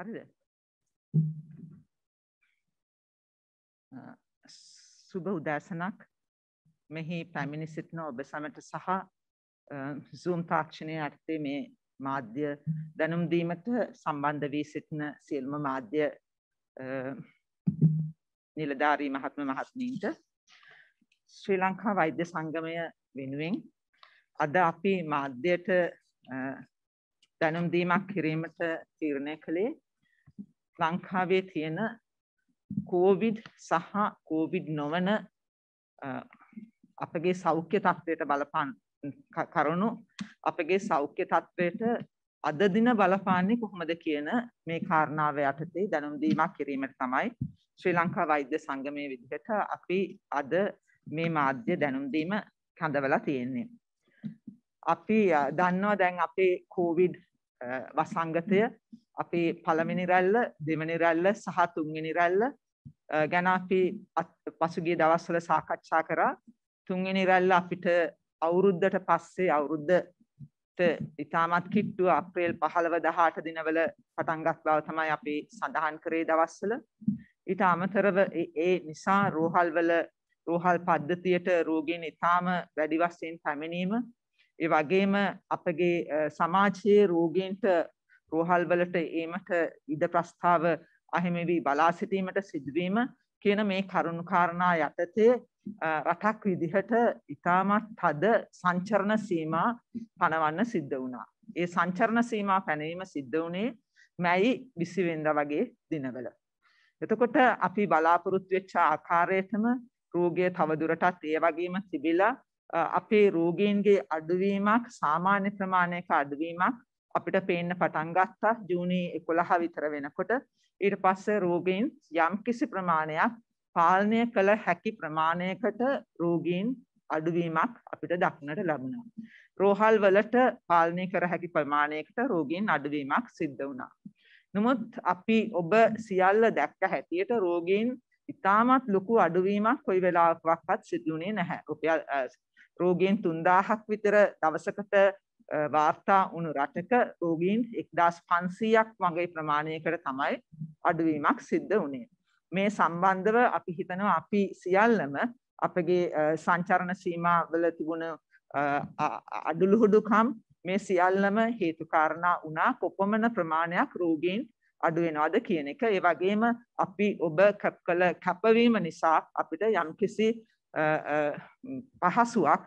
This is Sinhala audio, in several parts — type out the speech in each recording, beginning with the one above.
හරිද සුබ උදෑසනක් මෙහි පැමිණි සිටින ඔබ සමට සහ සූම් තාක්ෂණය ඇත්තේ මේ මාධ්‍ය දැනුම් දීමට සම්බන්ධ වී සිටින සියල්ම මාධ්‍ය නිලධාරී මහත්ම මහත්මීන්ට ශ්‍රී ලංකා වෛද්‍ය සංගමය වෙනුවෙන් අද අපි මාධ්‍යයට දැනුම් දීමක් කිරීමට තීරණය කළේ ලංකාවේ තියෙන කෝවිඩ් සහ කෝවිඩ් නොවන අපගේ සෞඛ්‍ය තත්ත්වයට බලපාන කරුණු අපගේ සෞඛ්‍ය තත්ත්වයට අද දින බලපාන්නේ කොහොමද කියන මේ කාරණාව යටතේ දැනුම් දීමක් කිරීමට තමයි ශ්‍රී ලංකා වෛද්‍ය සංගමයේ විදිහට අපි අද මේ මාධ්‍ය දැනුම් දීම කඳවලා තියෙන්නේ. අපි දන්නවා දැන් අපේ කෝවිඩ් වසංගතය අපේ පළවෙනි රැල්ල දෙවෙනි රැල්ල සහ තුන්වෙනි රැල්ල ගැන අපි පසුගිය දවස්වල සාකච්ඡා කරා තුන්වෙනි රැල්ල අපිට අවුරුද්දට පස්සේ අවුරුද්දට ඉතාමත් කිට්ටුව අප්‍රේල් 15 18 දිනවල පටන්ගත් බව තමයි අපි සඳහන් කරේ දවස්වල ඊට අමතරව ඒ නිසා රෝහල්වල රෝහල් පද්ධතියට රෝගීන් ඉතාම වැඩි වශයෙන් පැමිණීම ඒ වගේම අපගේ සමාජයේ රෝගීන්ට රෝහල් වලට ඒමට ඉඩ ප්‍රස්ථාව අහිමි වී බලා සිටීමට සිදුවීම කියන මේ කරුණු කාරණා යටතේ රටක් විදිහට ඉතාමත් තද සංචරණ සීමා පනවන්න සිද්ධ වුණා. ඒ සංචරණ සීමා පැනවීම සිද්ධ වුණේ මැයි 20 වෙනිදා වගේ දිනවල. එතකොට අපි බලාපොරොත්තු වෙච්ච ආකාරයටම රෝගය තවදුරටත් ඒ වගේම තිබිලා අපේ රෝගීන්ගේ අඩුවීමක් සාමාන්‍ය ප්‍රමාණයක අඩුවීමක් අපිට පේන්න පටන් ගත්තා ජූනි 11 විතර වෙනකොට ඊට පස්සේ රෝගීන් යම්කිසි ප්‍රමාණයක් පාලනය කළ හැකි ප්‍රමාණයකට රෝගීන් අඩුවීමක් අපිට දක්නට ලැබුණා. රෝහල් වලට පාලනය කර හැකි ප්‍රමාණයකට රෝගීන් අඩුවීමක් සිද්ධ වුණා. නමුත් අපි ඔබ සියල්ල දැක්ක හැටියට රෝගීන් ඉතාමත් ලොකු අඩුවීමක් කොයි වෙලාවකවත් සිදුුනේ නැහැ. රෝගීන් 3000ක් විතර දවසකට වාර්තා වුණු රටක රෝගීන් 1500ක් වගේ ප්‍රමාණයකට තමයි අඩුවීමක් සිද්ධ වුණේ. මේ සම්බන්ධව අපි හිතනවා අපි සියල්ලම අපගේ සංචරණ සීමාවල තිබුණ අඩුලුහුඩුකම් මේ සියල්ලම හේතු කාරණා වුණා කොපමණ ප්‍රමාණයක් රෝගීන් අඩු වෙනවද කියන එක. ඒ වගේම අපි ඔබ කැප් කළ කැපවීම නිසා අපිට යම්කිසි පහසුවක්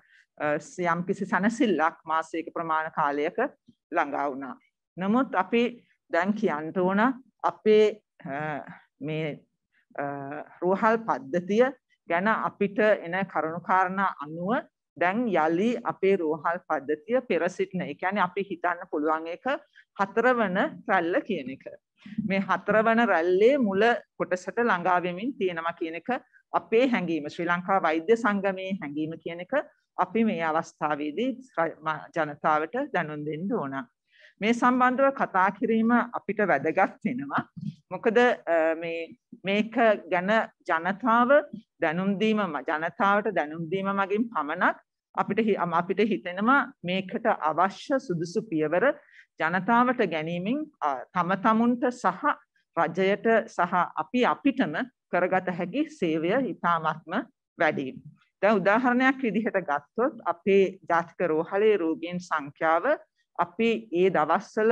යම් කිසි සැනසිල්ලක් මාසයක ප්‍රමාණ කාලයක ළඟා වුණා. නමුත් අපි දැන් කියන්න ඕන අපේ මේ රෝහල් පද්ධතිය ගැන අපිට එන කරුණු කාරණා අනුව දැන් යලි අපේ රෝහල් පද්ධතිය පෙර සිටින. ඒ කියන්නේ අපි හිතන්න පුළුවන් එක හතරවන රැල්ල කියන එක. මේ හතරවන රැල්ලේ මුල කොටසට ළඟා වෙමින් තියෙනවා කියන එක අපේ හැඟීම ශ්‍රී ලංකා වෛද්‍ය සංගමයේ හැඟීම කියන එක අපි මේ අවස්ථාවේදී ජනතාවට දැනුම් දෙන්න ඕන. මේ සම්බන්ධව කතා කිරීම අපිට වැදගත් වෙනවා. මොකද මේ මේක ගැන ජනතාව දැනුම් දීම ජනතාවට දැනුම් දීම මගින් පමණක් අපිට අපිට හිතෙනවා මේකට අවශ්‍ය සුදුසු පියවර ජනතාවට ගැනීමෙන් තම තමුන්ට සහ රජයට සහ අපි අපිටම කරගත හැකි සේවය ඉතාමත්ම වැඩි. දැන් උදාහරණයක් විදිහට ගත්තොත් අපේ ජාතික රෝහලේ රෝගීන් සංඛ්‍යාව අපි ඒ දවස්වල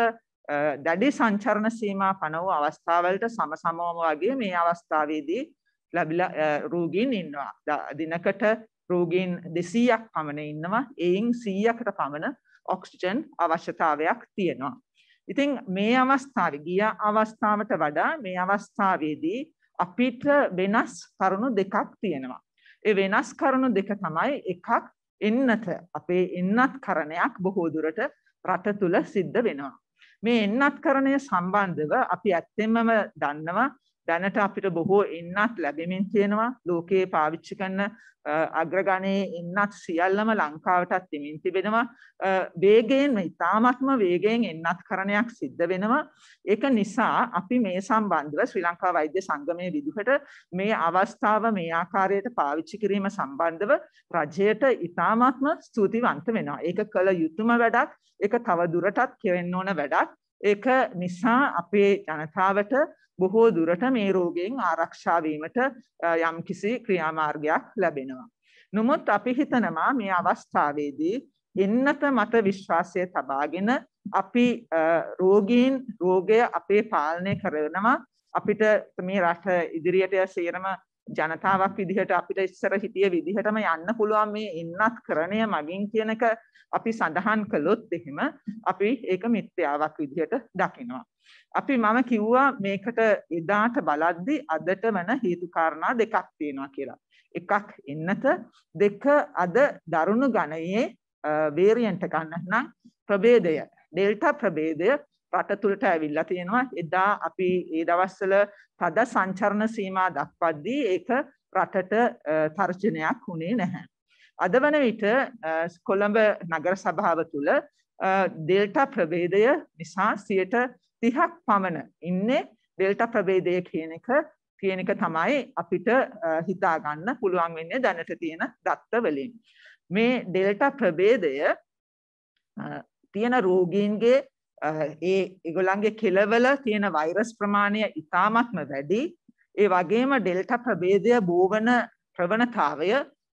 දැඩි සංචරණ සීමා පනවූ අවස්ථාවලට සමසමවම වගේ මේ අවස්ථාවේදී ලැබිලා රෝගීන් ඉන්නවා. දිනකට රෝගීන් 200ක් පමණ ඉන්නවා. එයින් 100කට පමණ ඔක්සිජන් අවශ්‍යතාවයක් තියෙනවා. ඉතින් මේ අවස්ථාවේ ගිය අවස්ථාවට වඩා මේ අවස්ථාවේදී අපිට වෙනස් කරුණු දෙකක් තියෙනවා. ඒ වෙනස් කරුණු දෙක තමයි එකක් එන්නත අපේ එන්නත් කරණයක් බොහෝ දුරට රට තුල සිද්ධ වෙනවා. මේ එන්නත් කරණය සම්බන්ධව අපි ඇත්තෙන්ම දන්නවා දැනට අපිට බොහෝ ඉන්නත් ලැබෙමින් තියෙනවා ලෝකයේ පාවිච්චි කරන අග්‍රගණයේ ඉන්නත් සියල්ලම ලංකාවටත් දෙමින් තිබෙනවා වේගයෙන් ඉතාමත්ම වේගයෙන් එන්නත් කරණයක් සිද්ධ වෙනවා ඒක නිසා අපි මේ සම්බන්ධව ශ්‍රී ලංකා වෛද්‍ය සංගමයේ විදුහට මේ අවස්ථාව මේ ආකාරයට පාවිච්චි කිරීම සම්බන්ධව රජයට ඉතාමත්ම ස්තුතිවන්ත වෙනවා ඒක කළ යුතුම වැඩක් ඒක තව දුරටත් කෙරෙන්න ඕන වැඩක් ඒක නිසා අපේ ජනතාවට බොහෝ දුරට මේ රෝගයෙන් ආරක්ෂා වීමට යම්කිසි ක්‍රියාමාර්ගයක් ලැබෙනවා. නමුත් අපි හිතනවා මේ අවස්ථාවේදී එන්නත මත විශ්වාසය තබාගෙන අපි රෝගීන් රෝගය අපේ පාලනය කරනවා අපිට මේ රට ඉදිරියට සේරම ජනතාවක් විදිහට අපිට ඉස්සර හිටිය විදිහටම යන්න පුළුවන් මේ ඉන්නත් කරණය මගින් කියනක අපි සඳහන් කළොත් එහෙම අපි ඒක මිත්‍යාවක් විදිහට දකිනවා. අපි මම කිව්වා මේකට එදාට බලද්දි අදට වන හේතුකාරණා දෙකක් තියෙනවා කියලා. එකක් එන්නත දෙක අද දරුණු ගණයේ වේරියන්ට ගන්න නම් ප්‍රභේදය ඩෙල්ටා ප්‍රභේදය රට තුළට ඇවිල්ලා තියෙනවා. එදා අපි ඒ දවස්වල තද සංචරණ සීමා දක්වද්දී ඒක රටට තර්ජනයක් වුණේ නැහැ. අද වන විට කොළඹ නගර සභාව තුළ ඩෙල්ටා ප්‍රභේදය නිසා සියට 30ක් පමණ ඉන්නේ ඩෙල්ටා ප්‍රභේදය කියන එක කියන එක තමයි අපිට හිතා ගන්න පුළුවන් වෙන්නේ දැනට තියෙන දත්ත වලින්. මේ ඩෙල්ටා ප්‍රභේදය තියෙන රෝගීන්ගේ ඒ ඒගොල්ලන්ගේ කෙළවල තියෙන වෛරස් ප්‍රමාණය ඉතාමත්ම වැඩි. ඒ වගේම ඩෙල්ටා ප්‍රභේදය බෝවන ප්‍රවණතාවය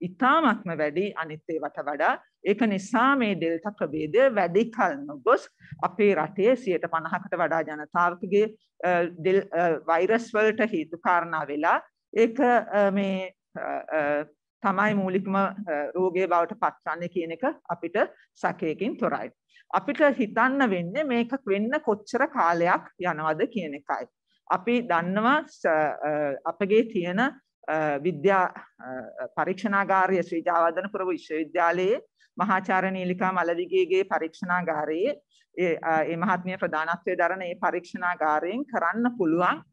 ඉතාමත්ම වැඩි අනිත් ඒවට වඩා. ඒක නිසා මේ ඩෙල්ටා ප්‍රභේදය වැඩි කල නොගොස් අපේ රටේ 150කට වඩා ජනතාවකගේ වෛරස් වලට හේතු කාරණා වෙලා ඒක මේ තමයි මූලිකම රෝගය බවට පත්වන්නේ කියන එක අපිට සැකයකින් තොරයි. අපිට හිතන්න වෙන්නේ මේක වෙන්න කොච්චර කාලයක් යනවද කියන එකයි. අපි දන්නවා අපගේ තියෙන විද්‍යා පරීක්ෂණාගාරය ශ්‍රී ජයවර්ධනපුර විශ්වවිද්‍යාලයේ මහාචාර්ය නීලිකා මලවිගේගේ පරීක්ෂණාගාරයේ ඒ මහත්මිය ප්‍රධානත්වයේ දරන ඒ පරීක්ෂණාගාරයෙන් කරන්න පුළුවන්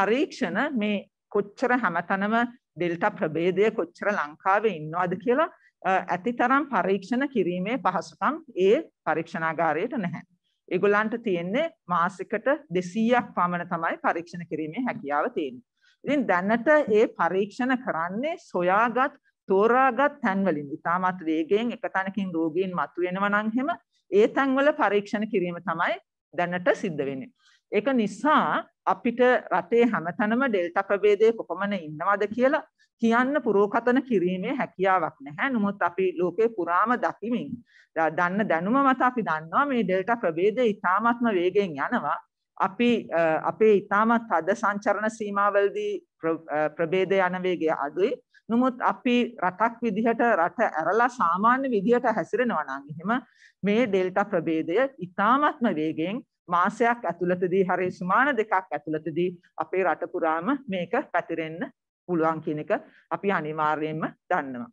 පරීක්ෂණ මේ කොච්චර හැමතැනම ඩෙල්ටා ප්‍රභේදය කොච්චර ලංකාවේ ඉන්නවද කියලා ඇතිතරම් පරීක්ෂණ කිරීමේ පහසුකම් ඒ පරීක්ෂණාගාරයට නැහැ. ඒගොල්ලන්ට තියෙන්නේ මාසිකට 200ක් පමණ තමයි පරීක්ෂණ කිරීමේ හැකියාව තියෙන්නේ. ඉතින් දැනට ඒ පරීක්ෂණ කරන්නේ සොයාගත් තෝරාගත් තැන්වලින් ඉතාමත් වේගයෙන් එක තැනකින් රෝගීන් මතුවෙනවා නම් එහෙම ඒ තැන්වල පරීක්ෂණ කිරීම තමයි දැනට සිද්ධ වෙන්නේ. ඒක නිසා අපිට රටේ හැමතැනම ඩෙල්ටා ප්‍රභේදය කොපමණ ඉන්නවද කියලා කියන්න පුරෝකතන කිරීමේ හැකියාවක් නැහැ. නමුත් අපි ලෝකේ පුරාම දකිමින් දන්න දැනුම මත අපි දන්නවා මේ ඩෙල්ටා ප්‍රභේදය ඉතාමත්ම වේගයෙන් යනවා. අපි අපේ ඉතාමත් තද සංචරණ සීමාවලදී ප්‍රභේදය යන වේගය අඩුයි. නමුත් අපි රටක් විදිහට රට ඇරලා සාමාන්‍ය විදිහට හැසිරෙනවා නම් එහෙම මේ ඩෙල්ටා ප්‍රභේදය ඉතාමත්ම වේගයෙන් මාසයක් ඇතුළතදී හරි සුමාන දෙකක් ඇතුළතදී අපේ රට පුරාම මේක පැතිරෙන්න පුළුවන් කියන එක අපි අනිවාර්යයෙන්ම දන්නවා.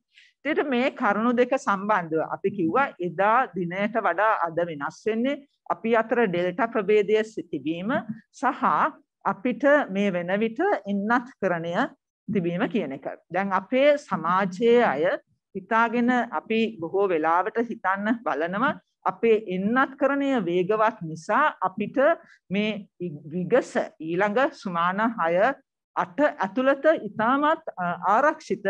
ඒකට මේ කරුණු දෙක සම්බන්ධව අපි කිව්වා එදා දිනයට වඩා අද වෙනස් වෙන්නේ අපි අතර ඩෙල්ටා ප්‍රභේදය තිබීම සහ අපිට මේ වෙන විට ඉන්නත් කරණය තිබීම කියන එක. දැන් අපේ සමාජයේ අය හිතාගෙන අපි බොහෝ වෙලාවට හිතන්න බලනවා අපේ එන්නත් කරණය වේගවත් නිසා අපිට මේ විගස ඊළඟ සුමාන හය අට ඇතුළත ඉතාමත් ආරක්ෂිත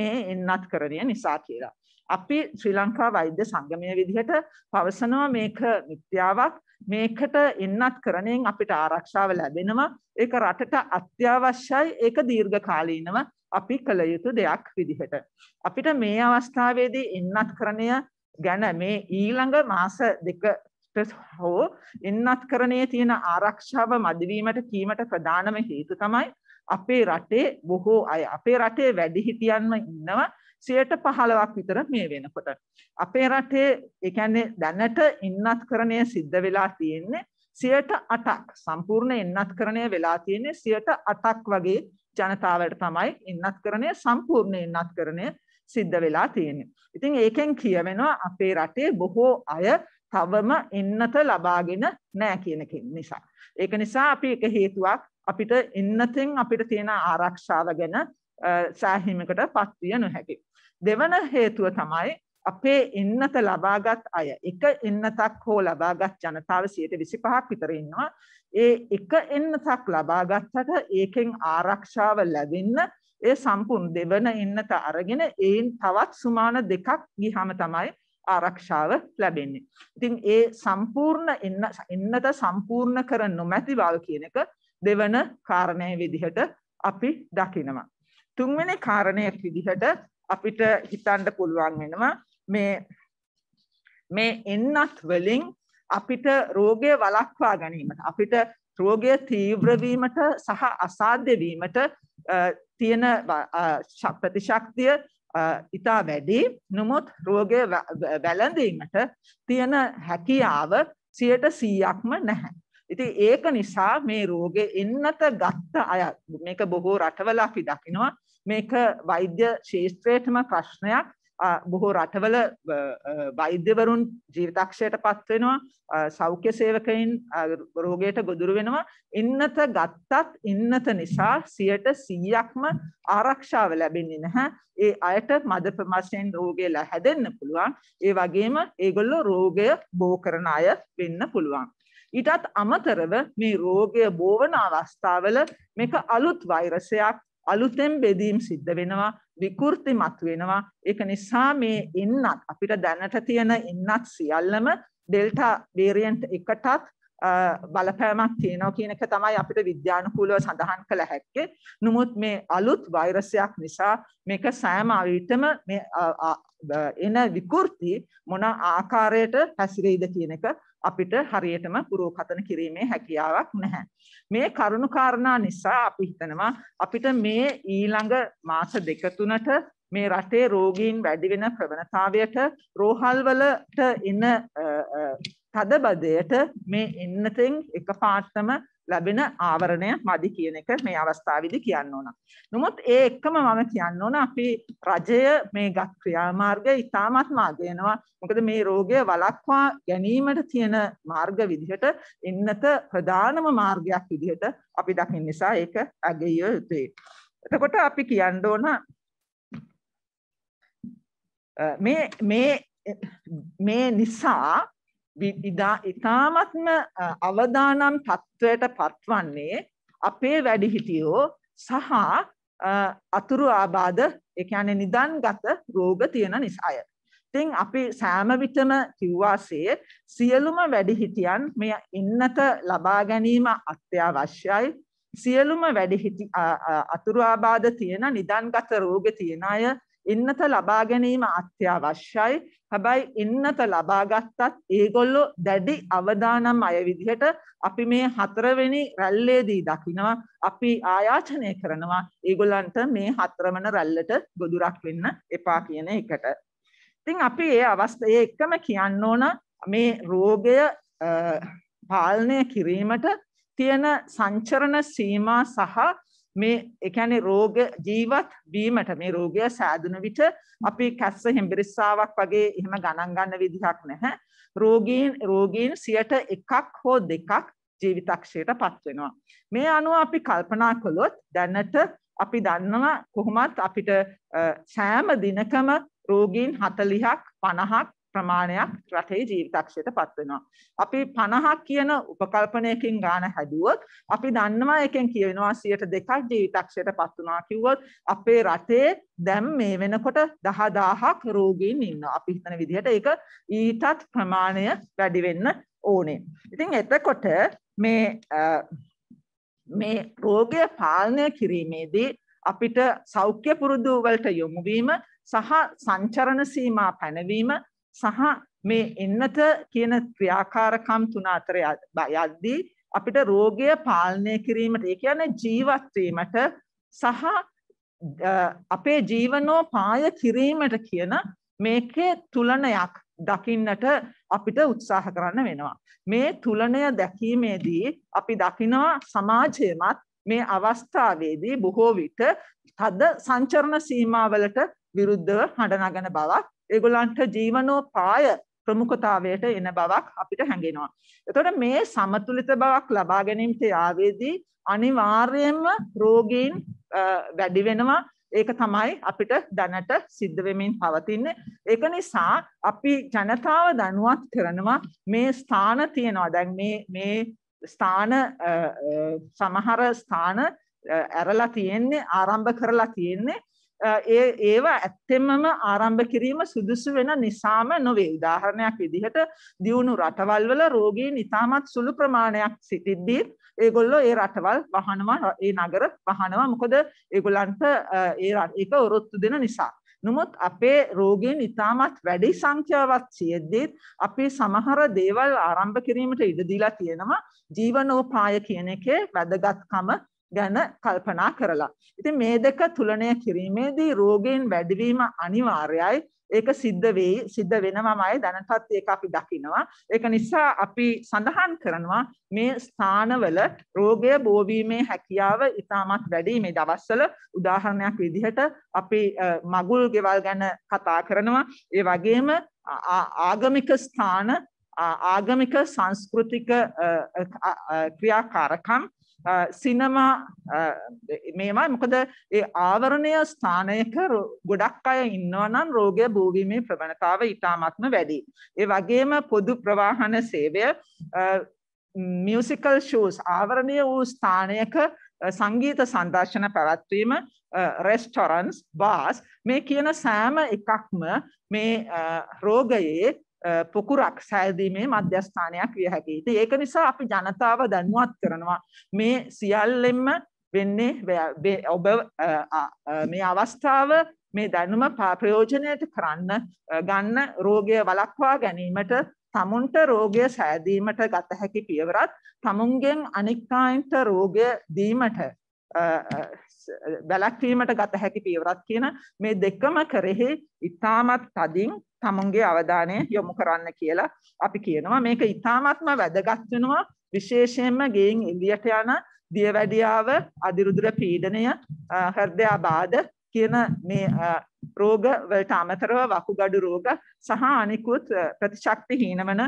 මේ එන්නත් කරණය නිසා කියලා. අපි ශ්‍රී ලංකා වෛද්‍ය සංගමය විදිහට පවසනවා මේක මිත්‍යාවක් මේකට එන්නත් කරණයෙන් අපිට ආරක්ෂාව ලැබෙනවා ඒක රටට අත්‍යවශ්‍යයි ඒක දීර්ඝකාලීනව අපි කළ යුතු දෙයක් විදිහට. අපිට මේ අවස්ථාවේදී එන්නත් කරණය ගැන මේ ඊළඟ මාස දෙක හෝ එන්නත් කරණය තියෙන ආරක්ෂාව මදිවීමට කීමට ප්‍රධානම හේතු තමයි අපේ රටේ බොහෝ අය අපේ රටේ වැඩිහිටියන්ම ඉන්නවා සියයට පහළවක් විතර මේ වෙනකොට. අපේ රටේ එකන්නේ දැනට ඉන්නත් කරණය සිද්ධ වෙලා තියෙන්නේ සියට අටක් සම්පූර්ණ එන්නත් කරණය වෙලා තියෙන්නේ සියට අටක් වගේ ජනතාවට තමයි ඉන්නත් කරණය සම්පූර්ණ ඉන්නත් කරණය සිද්ධ වෙලා තියෙන්නේ. ඉතින් ඒකෙන් කියවෙනවා අපේ රටේ බොහෝ අය තවම එන්නත ලබාගෙන නෑ කියනකින් නිසා. ඒක නිසා අපි එක හේතුවක් අපිට එන්නතෙන් අපිට තියෙන ආරක්ෂාව ගැන සෑහීමකට පත්විය නොහැකි. දෙවන හේතුව තමයි අපේ එන්නත ලබාගත් අය එක එන්නතක් හෝ ලබාගත් ජනතාව 125ක් විතර ඉන්නවා. ඒ එක එන්නතක් ලබාගත්තට ඒකෙන් ආරක්ෂාව ලැබෙන්න ඒ සම්පූර්ණ දෙවන එන්නත අරගෙන ඒන් තවත් සුමාන දෙකක් ගිහම තමයි ආරක්ෂාව ලැබෙන්නේ. ඉතින් ඒ සම්පූර්ණ එන්නත සම්පූර්ණ කර නොමැති බව කියන එක දෙවන කාරණය විදිහට අපි දකිනවා. තුන්වෙනි කාරණයක් විදිහට අපිට හිතන්න පුළුවන් වෙනවා මේ මේ එන්නත් වලින් අපිට රෝගය වළක්වා ගැනීමට අපිට රෝගය තීව්‍රවීමට සහ අසාධ්‍යවීමට තියෙන ප්‍රතිශක්තිය ඉතා වැඩි නොමුත් රෝගය වැළඳීමට තියෙන හැකියාව සියට සීයක්ම නැහැ. ඉතින් ඒක නිසා මේ රෝගේ එන්නත ගත්ත අය මේක බොහෝ රටවල අපි දකිනවා මේක වෛද්‍ය ශේෂත්‍රයටම ප්‍රශ්නයක් බොහෝ රටවල වෛද්‍යවරුන් ජීවිතක්ෂයට පත්වෙනවා සෞඛ්‍ය සේවකයින් රෝගයට ගොදුරු වෙනවා ඉන්නත ගත්තත් ඉන්නත නිසා සියට සීයක්ම ආරක්ෂාව ලැබෙන්නේ නැහැ ඒ අයට මද ප්‍රමාශයෙන් රෝගය ලැහැදෙන්න පුළුවන් ඒ වගේම ඒගොල්ලෝ රෝගය බෝ කරන අය වෙන්න පුළුවන් ඊටත් අමතරව මේ රෝගය බෝවන අවස්ථාවල මේක අලුත් වෛරසයක් අලුතෙන් බෙදීම් සිද්ධ වෙනවා විකෘතිමත් වෙනවා ඒක නිසා මේ ඉන්නත් අපිට දැනට තියෙන ඉන්නත් සියල්ලම ඩෙල්ටා වේරියන්ට් එකටත් බලපෑමක් තියෙනවා කියන එක තමයි අපිට විද්‍යානුකූලව සඳහන් කළ හැක්කේ. නමුත් මේ අලුත් වෛරසයක් නිසා මේක සෑම අවිටම මේ එන විකෘති මොන ආකාරයට හැසිරෙයිද කියන එක අපිට හරියටම පුරෝකතන කිරීමේ හැකියාවක් නැහැ. මේ කරුණු කාරණා නිසා අපි හිතනවා අපිට මේ ඊළඟ මාස දෙක තුනට මේ රටේ රෝගීන් වැඩි වෙන ප්‍රවණතාවයට රෝහල්වලට එන තදබදයට මේ එන්නතෙන් එකපාර්තම ලැබෙන ආවරණය මදි කියන එක මේ අවස්ථාවේදී කියන්න ඕන. නමුත් ඒ එක්කම මම කියන්න ඕන අපි රජය මේ ගත් ක්‍රියාමාර්ගය ඉතාමත්ම අගයනවා. මොකද මේ රෝගය වළක්වා ගැනීමට තියෙන මාර්ග විදිහට එන්නත ප්‍රධානම මාර්ගයක් විදිහට අපි දකින්න නිසා ඒක අගය යුතුයි. එතකොට අපි කියන්න ඕන මේ මේ මේ නිසා ඉතාමත්ම අවදානම් තත්ත්වයට පත්වන්නේ අපේ වැඩිහිටියෝ සහ අතුරු ආබාධ ඒ කියන්නේ නිදන්ගත රෝග තියෙන නිසාය. ඉතින් අපි සෑම විටම කිව්වාසේ සියලුම වැඩිහිටියන් මේ ඉන්නත ලබා ගැනීම අත්‍යවශ්‍යයි. සියලුම වැඩිහිටි අතුරු ආබාධ තියෙන නිදන්ගත රෝග තියෙන අය ඉන්නත ලබා ගැනීම අත්‍යවශ්‍යයි. හැබැයි ඉන්නත ලබා ගත්තත් ඒගොල්ලෝ දැඩි අවදානම් අය විදිහට අපි මේ හතරවෙනි රැල්ලේදී දකිනවා අපි ආයාචනය කරනවා ඒගොල්ලන්ට මේ හතරවන රැල්ලට ගොදුරක් වෙන්න එපා කියන එකට. ඉතින් අපි ඒ අවස්ථාවේ එකම කියන්න ඕන මේ රෝගය පාලනය කිරීමට තියෙන සංචරණ සීමා සහ මේ එකැනේ රෝග ජීවත් වීමට මේ රෝගය සෑදුන විට අපි කැස්ස හෙම්බිරිස්සාවක් වගේ එහෙම ගණන් ගන්න විදිහක් නැහැ. රෝගීන් රෝගීන් සියට එකක් හෝ දෙකක් ජීවිතක්ෂයට පත්වෙනවා. මේ අනුව අපි කල්පනා කළොත් දැන්නට අපි දන්නවා කොහොමත් අපිට සෑම දිනකම රෝගීන් හතලිහක් පණහක් ප්‍රමාණයක් රටේ ජීවිතක්ෂයට පත් වෙනවා. අපි 50ක් කියන උපකල්පනයකින් ගාන හැදුවොත් අපි දන්නවා එකෙන් කියනවා 102ක් ජීවිතක්ෂයට පත් වුණා කිව්වොත් අපේ රටේ දැන් මේ වෙනකොට 10000ක් රෝගීන් ඉන්නවා. අපි හිතන විදිහට ඒක ඊටත් ප්‍රමාණය වැඩි වෙන්න ඕනේ. ඉතින් එතකොට මේ මේ රෝගය පාලනය කිරීමේදී අපිට සෞඛ්‍ය පුරුදු වලට යොමු වීම සහ සංචරණ සීමා පැනවීම සහ මේ එන්නට කියන ක්‍රියාකාරකම් තුන අතර යද්දී අපිට රෝගය පාලනය කිරීමට ඒ කියන්නේ ජීවත් වීමට සහ අපේ ජීවනෝපාය කිරීමට කියන මේකේ තුලනයක් දකින්නට අපිට උත්සාහ කරන්න වෙනවා. මේ තුලනය දැකීමේදී අපි දකිනවා සමාජයමත් මේ අවස්ථාවේදී බොහෝ විට තද සංචරණ සීමාවලට විරුද්ධව හඬනගන බවක් ඒගොල්ලන්ට ජීවනෝපාය ප්‍රමුඛතාවයට එන බවක් අපිට හැඟෙනවා. එතකොට මේ සමතුලිත බවක් ලබා ගැනීමට යාවේදී අනිවාර්යයෙන්ම රෝගීන් වැඩි වෙනවා. ඒක තමයි අපිට දැනට සිද්ධ වෙමින් පවතින්නේ. ඒක නිසා අපි ජනතාව දැනුවත් කරනවා මේ ස්ථාන තියෙනවා. දැන් මේ මේ ස්ථාන සමහර ස්ථාන ඇරලා තියෙන්නේ ආරම්භ කරලා තියෙන්නේ ඒ ඒවා ඇත්තෙමම ආරම්භ කිරීම සුදුසු වෙන නිසාම නොවේ. උදාහරණයක් විදිහට දියුණු රටවල් වල රෝගීන් ඉතාමත් සුළු ප්‍රමාණයක් සිටිද්දී ඒගොල්ලෝ ඒ රටවල් වහනවා, ඒ නගර වහනවා. මොකද ඒගොල්ලන්ට ඒ ඒක ඔරොත්තු දෙන නිසා. නමුත් අපේ රෝගීන් ඉතාමත් වැඩි සංඛ්‍යාවක් සියද්දීත් අපි සමහර දේවල් ආරම්භ කිරීමට ඉඩ දීලා තියෙනවා ජීවනෝපාය කියන එකේ වැදගත්කම ගැන කල්පනා කරලා. ඉතින් මේ දෙක තුලනය කිරීමේදී රෝගයෙන් වැඩිවීම අනිවාර්යයි. ඒක සිද්ධ වෙයි සිද්ධ වෙනවාමයි දැනටත් ඒක අපි දකිනවා. ඒක නිසා අපි සඳහන් කරනවා මේ ස්ථානවල රෝගය බෝවීමේ හැකියාව ඉතාමත් වැඩි මේ දවස්වල උදාහරණයක් විදිහට අපි මගුල් ගෙවල් ගැන කතා කරනවා. ඒ වගේම ආගමික ස්ථාන ආගමික සංස්කෘතික ක්‍රියාකාරකම් සිනමා මේවා මොකද ඒ ආවරණය ස්ථානයක ගොඩක් අය ඉන්නවනම් රෝගය බෝවීමේ ප්‍රවණතාව ඉතාමත්ම වැඩි. ඒ වගේම පොදු ප්‍රවාහන සේවය මියසිකල් ෂූස් ආවරණය වූ ස්ථානයක සංගීත සංදර්ශන පැවැත්වීම රෙස්ටොරන්ස් බාස් මේ කියන සෑම එකක්ම මේ රෝගයේ පොකු රක්ෂෑදීමේ මධ්‍යස්ථානයක් විය හැකිීට. ඒක නිසා අපි ජනතාව දැනුවත් කරනවා මේ සියල්ලෙන්ම වෙන්නේ ඔබ මේ අවස්ථාව මේ දැනුම පාප්‍රයෝජනයට කරන්න ගන්න රෝගය වලක්වා ගැනීමට තමුන්ට රෝගය සෑදීමට ගත හැකි පියවරත් තමුන්ගෙන් අනික්කායින්ට රෝගය දීමට වැලැක්වීමට ගත හැකි පීවරත් කියන මේ දෙකම කරෙහි ඉතාමත් තදින් තමුන්ගේ අවධානය යොමු කරන්න කියලා අපි කියනවා මේක ඉතාමත්ම වැදගත් වෙනවා විශේෂයෙන්ම ගෙයින් එළියට යන දියවැඩියාව අදිරුදුර පීඩනය හෘදයාබාධ කියන මේ රෝග වලට අමතරව වකුගඩු රෝග සහ අනිකුත් ප්‍රතිශක්ති හීන වන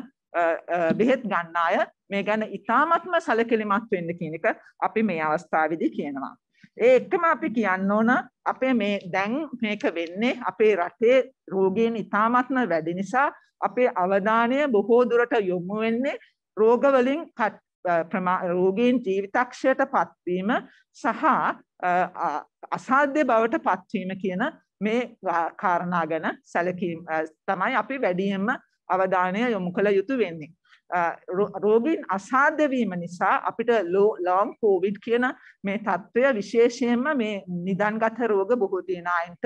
බෙහෙත් ගන්න අය මේ ගැන ඉතාමත්ම සැලකිලිමත් වෙන්න කියන එක අපි මේ අවස්ථාවේදී කියනවා. ඒ එක්කම අපි කියන්න ඕන අපේ මේ දැන් මේක වෙන්නේ අපේ රටේ රෝගීන් ඉතාමත්ම වැඩි නිසා අපේ අවධානය බොහෝ දුරට යොමු වෙන්නේ රෝගවලින් රෝගීන් ජීවිතක්ෂයට පත්වීම සහ අසාධ්‍ය බවට පත්වීම කියන මේ කාරණා ගැන සැලකීම තමයි අපි වැඩියෙන්ම අවධානය යොමු කළ යුතු වෙන්නේ. රෝගීන් අසාධ්‍යවීම නිසා අපිට ලෝ ලෝම් කෝවිඩ් කියන මේ තත්ත්වය විශේෂයෙන්ම මේ නිදන්ගත රෝග බොහෝ දෙනායින්ට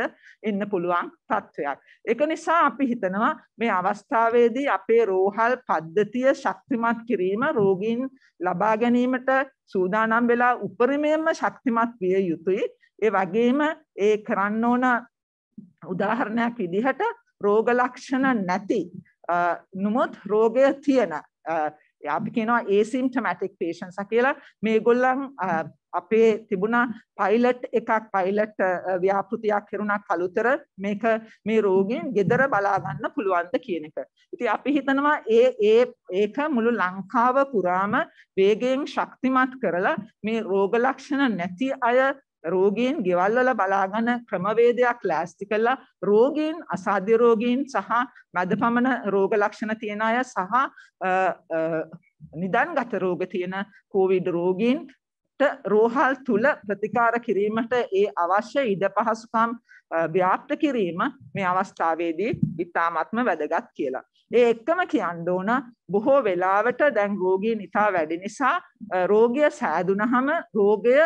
එන්න පුළුවන් තත්ත්වයක්. ඒක නිසා අපි හිතනවා මේ අවස්ථාවේදී අපේ රෝහල් පද්ධතිය ශක්තිමත් කිරීම රෝගීන් ලබා ගැනීමට සූදානම් වෙලා උපරිමයෙන්ම ශක්තිමත් විය යුතුයි. ඒ වගේම ඒ කරන්න ඕන උදාහරණයක් විදිහට රෝග ලක්ෂණ නැති නොමොත් රෝගය තියෙන අපි කියනවා asymptomatic patients කියලා මේගොල්ලන් අපේ තිබුණ පයිලට් එකක් පයිලට් ව්‍යාපෘතියක් කෙරුණා කලුතර මේක මේ රෝගීන් ගෙදර බලා ගන්න පුළුවන්ද කියන එක. ඉතින් අපි හිතනවා ඒ ඒ ඒක මුළු ලංකාව පුරාම වේගයෙන් ශක්තිමත් කරලා මේ රෝග ලක්ෂණ නැති අය රෝගීන් ගෙවල් වල බලාගෙන ක්‍රමවේදයක් ලෑස්ති කළා රෝගීන් අසාධ්‍ය රෝගීන් සහ මදපමන රෝග ලක්ෂණ තියෙන අය සහ නිදන්ගත රෝග තියෙන කෝවිඩ් රෝගීන්ට රෝහල් තුල ප්‍රතිකාර කිරීමට ඒ අවශ්‍ය ඉඩ පහසුකම් ව්‍යාප්ත කිරීම මේ අවස්ථාවේදී ඉතාමත්ම වැදගත් කියලා. ඒ එක්කම කියන්න ඕන බොහෝ වෙලාවට දැන් රෝගීන් ඉතා වැඩි නිසා රෝගය සෑදුනහම රෝගය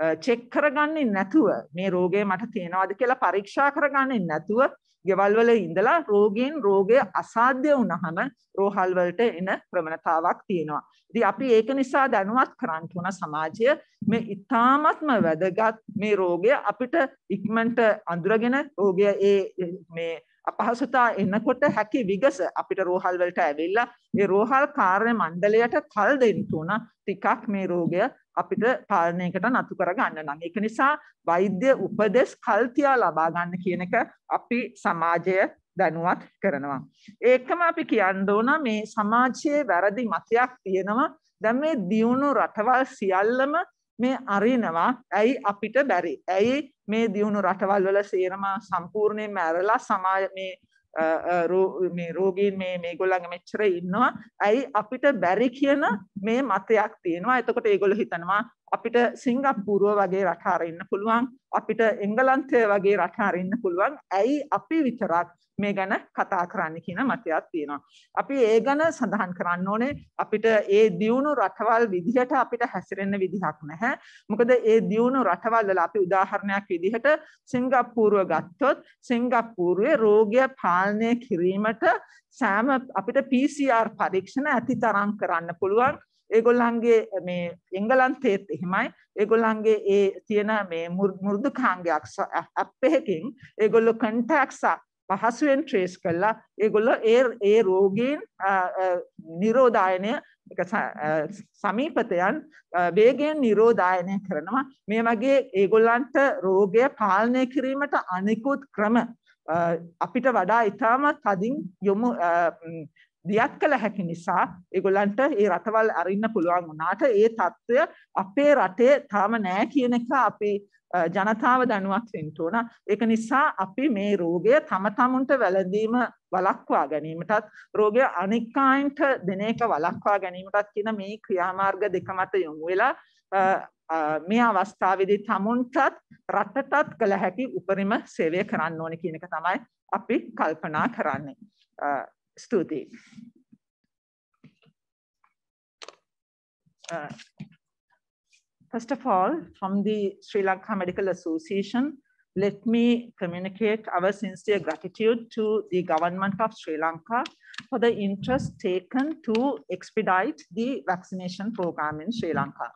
චෙක් කරගන්නේ නැතුව මේ රෝගය මට තියෙනවද කියලා පරීක්ෂා කරගන්නේ නැතුව ගෙවල්වල ඉඳලා රෝගීන් රෝගය අසාධ්‍ය වුණහම රෝහල්වලට එන ප්‍රවණතාවක් තියෙනවා. ඉතින් අපි ඒක නිසා දැනුවත් කරන්න ඕන සමාජය මේ ඉතාමත්ම වැදගත් මේ රෝගය අපිට ඉක්මනට අඳුරගෙන රෝගය ඒ මේ අපහසුතා එනකොට හැකි විගස අපිට රෝහල් වලට ඇවිල්ලා ඒ රෝහල් කාර්ය මණ්ඩලයට කල් දෙන්න තුන ටිකක් මේ රෝගය අපිට පාලනයකට නතු කරගන්න නම් ඒක නිසා වෛද්‍ය උපදෙස් කල්තියා ලබා ගන්න කියන එක අපි සමාජය දැනුවත් කරනවා. ඒකම අපි කියන්න ඕන මේ සමාජයේ වැරදි මතයක් තියෙනවා. දැන් මේ දියුණු රටවල් සියල්ලම මේ අරිනවා. ඇයි අපිට බැරි? ඇයි මේ දියුණු රටවල් වල සේරම සම්පූර්ණයෙන්ම ඇරලා සමාජ මේ මේ රෝගීන් මේ මේගොල්ලන්ගේ මෙච්චර ඉන්නවා. ඇයි අපිට බැරි කියන මේ මතයක් තියෙනවා. එතකොට ඒගොල්ලෝ හිතනවා අපිට සිංගප්පූරුව වගේ රට අරින්න පුළුවන් අපිට එංගලන්තය වගේ රට අරින්න පුළුවන් ඇයි අපි විතරක් මේ ගැන කතා කරන්න කියන මතයක් තියෙනවා. අපි ඒ ගැන සඳහන් කරන්න ඕනේ අපිට ඒ දියුණු රටවල් විදිහට අපිට හැසිරෙන්න විදිහක් නැහැ. මොකද ඒ දියුණු රටවල් වල අපි උදාහරණයක් විදිහට සිංගප්පූරුව ගත්තොත් සිංගප්පූරුවේ රෝගය පාලනය කිරීමට සෑම අපිට PCR පරීක්ෂණ ඇති තරම් කරන්න පුළුවන්. ඒගොල්ලන්ගේ මේ එංගලන්තේත් එහෙමයි ඒගොල්ලන්ගේ ඒ තියෙන මේ මුරුදු කාංගයක් ඇප් එකකින් ඒගොල්ලෝ කන්ටැක්ට්ස් පහසුවෙන් ට්‍රේස් කරලා ඒගොල්ලෝ ඒ ඒ රෝගීන් නිරෝධායනය සමීපතයන් වේගෙන් නිරෝධායනය කරනවා මේ වගේ ඒගොල්ලන්ට රෝගය පාලනය කිරීමට අනිකුත් ක්‍රම අපිට වඩා ඉතාම තදින් යොමු දියත් කළ හැකි නිසා ඒගොල්ලන්ට ඒ රටවල් අරින්න පුළුවන් වුණාට ඒ తত্ত্বය අපේ රටේ තාම නෑ කියන එක අපි ජනතාව දැනුවත් වෙන්න ඕන. ඒක නිසා අපි මේ රෝගය තම තමුන්ට වැළඳීම වළක්වා ගැනීමටත් රෝගය අනික් අයන්ට දෙන එක වළක්වා ගැනීමටත් කියන මේ ක්‍රියාමාර්ග දෙක මත යොමු වෙලා මේ අවස්ථාවේදී තමුන්ටත් රටටත් කළ හැකි උපරිම සේවය කරන්න ඕනේ කියන එක තමයි අපි කල්පනා කරන්නේ. Study. Uh, first of all, from the Sri Lanka Medical Association, let me communicate our sincere gratitude to the government of Sri Lanka for the interest taken to expedite the vaccination program in Sri Lanka.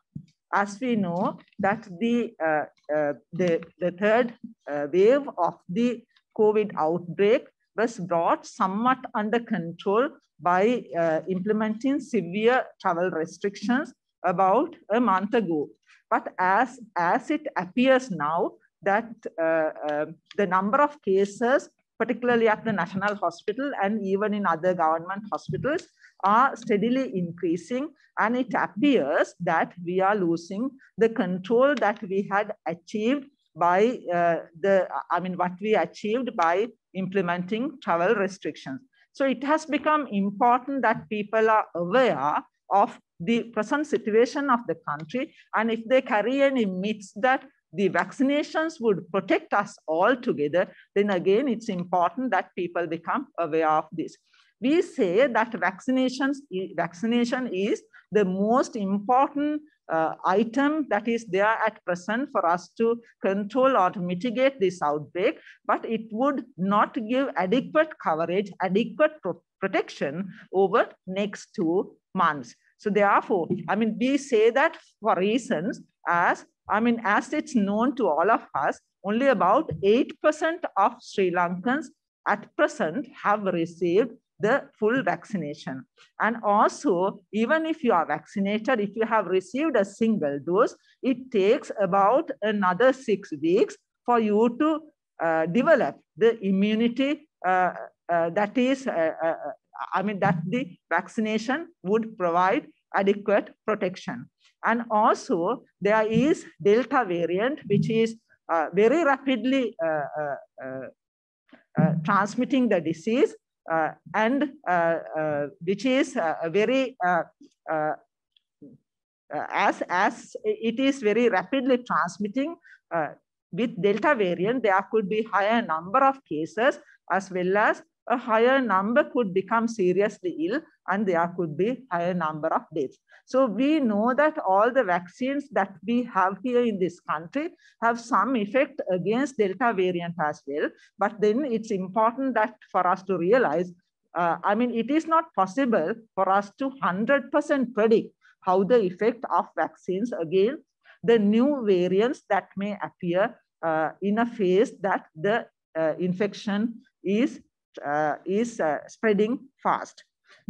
As we know that the, uh, uh, the, the, third uh, wave of the COVID outbreak was brought somewhat under control by uh, implementing severe travel restrictions about a month ago. But as, as it appears now that uh, uh, the number of cases, particularly at the National Hospital and even in other government hospitals, are steadily increasing. And it appears that we are losing the control that we had achieved by uh, the, I mean, what we achieved by implementing travel restrictions. So it has become important that people are aware of the present situation of the country. And if they carry any myths that the vaccinations would protect us all together, then again, it's important that people become aware of this. We say that vaccinations, vaccination is the most important uh, item that is there at present for us to control or to mitigate this outbreak, but it would not give adequate coverage, adequate pro protection over next two months. So therefore, I mean, we say that for reasons as, I mean, as it's known to all of us, only about 8% of Sri Lankans at present have received the full vaccination. And also, even if you are vaccinated, if you have received a single dose, it takes about another six weeks for you to uh, develop the immunity uh, uh, that is, uh, uh, I mean, that the vaccination would provide adequate protection. And also, there is Delta variant, which is uh, very rapidly transmitting the disease uh, and uh, uh, which is very as as it is very rapidly transmitting with delta variant, there could be higher number of cases as well as a higher number could become seriously ill and there could be higher number of deaths. So we know that all the vaccines that we have here in this country have some effect against Delta variant as well. But then it's important that for us to realize, uh, I mean, it is not possible for us to 100% predict how the effect of vaccines against the new variants that may appear uh, in a phase that the uh, infection is uh, is uh, spreading fast.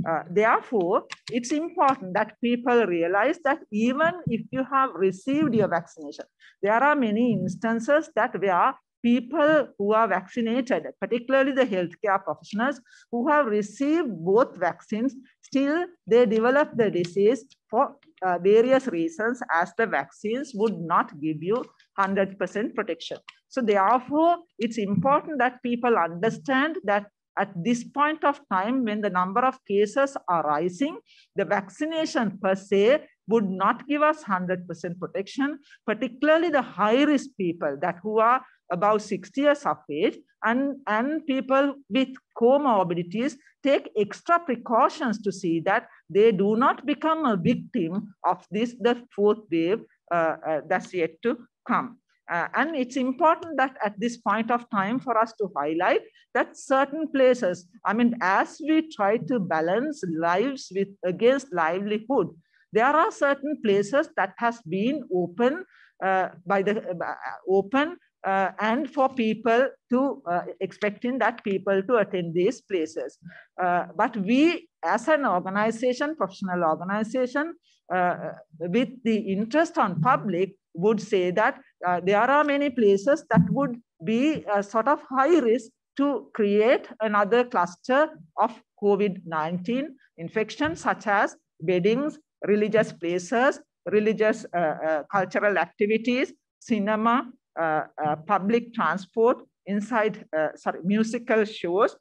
Uh, therefore, it's important that people realize that even if you have received your vaccination, there are many instances that where people who are vaccinated, particularly the healthcare professionals who have received both vaccines, still they develop the disease for uh, various reasons as the vaccines would not give you 100% protection. So therefore, it's important that people understand that at this point of time, when the number of cases are rising, the vaccination per se would not give us 100% protection, particularly the high-risk people that who are above 60 years of age and, and people with comorbidities take extra precautions to see that they do not become a victim of this, the fourth wave uh, uh, that's yet to come. Uh, and it's important that at this point of time for us to highlight that certain places, I mean, as we try to balance lives with against livelihood, there are certain places that has been open uh, by the uh, open uh, and for people to uh, expecting that people to attend these places. Uh, but we as an organization, professional organization, uh, with the interest on public, would say that uh, there are many places that would be a uh, sort of high risk to create another cluster of COVID-19 infection, such as weddings, religious places, religious uh, uh, cultural activities, cinema, uh, uh, public transport, inside sorry, musical shows,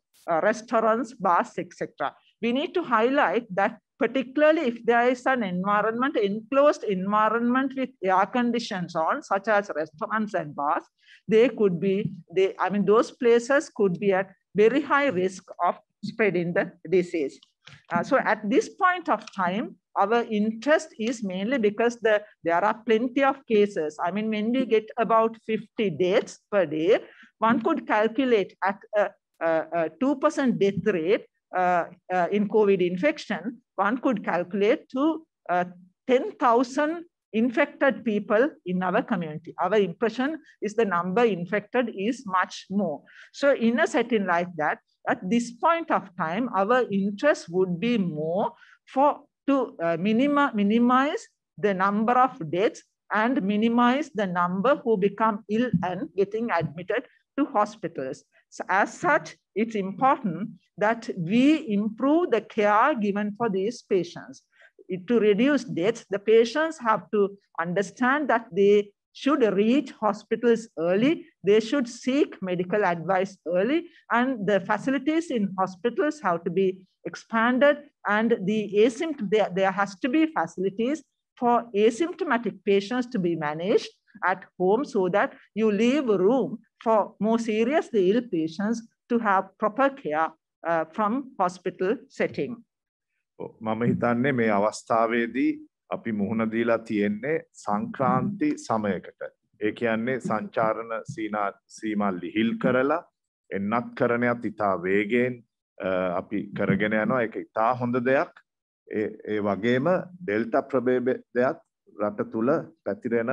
restaurants, bars, etc. We need to highlight that particularly if there is an environment, enclosed environment with air conditions on, such as restaurants and bars, they could be, they, I mean, those places could be at very high risk of spreading the disease. Uh, so at this point of time, our interest is mainly because the, there are plenty of cases. I mean, when we get about 50 deaths per day, one could calculate at a 2% death rate uh, uh, in COVID infection, one could calculate to uh, 10,000 infected people in our community. Our impression is the number infected is much more. So in a setting like that, at this point of time, our interest would be more for to uh, minima, minimize the number of deaths and minimize the number who become ill and getting admitted to hospitals. So as such, it's important that we improve the care given for these patients. It, to reduce deaths, the patients have to understand that they should reach hospitals early, they should seek medical advice early, and the facilities in hospitals have to be expanded, and the asympt there, there has to be facilities for asymptomatic patients to be managed at home so that you leave room for more seriously ill patients to have proper care uh, from hospital setting. මම හිතන්නේ මේ අවස්ථාවේදී අපි මුහුණ දීලා තියෙන්නේ සංක්‍රාන්ති සමයකට. ඒ කියන්නේ සංචාරණ සීනා සීමා ලිහිල් කරලා එන්නත් කරණයත් ඉතා වේගෙන් uh, අපි කරගෙන යනවා ඒක ඉතා හොඳ දෙයක්. ඒ වගේම ඩෙල්ටා ප්‍රභේදයත් රට තුල පැතිරෙන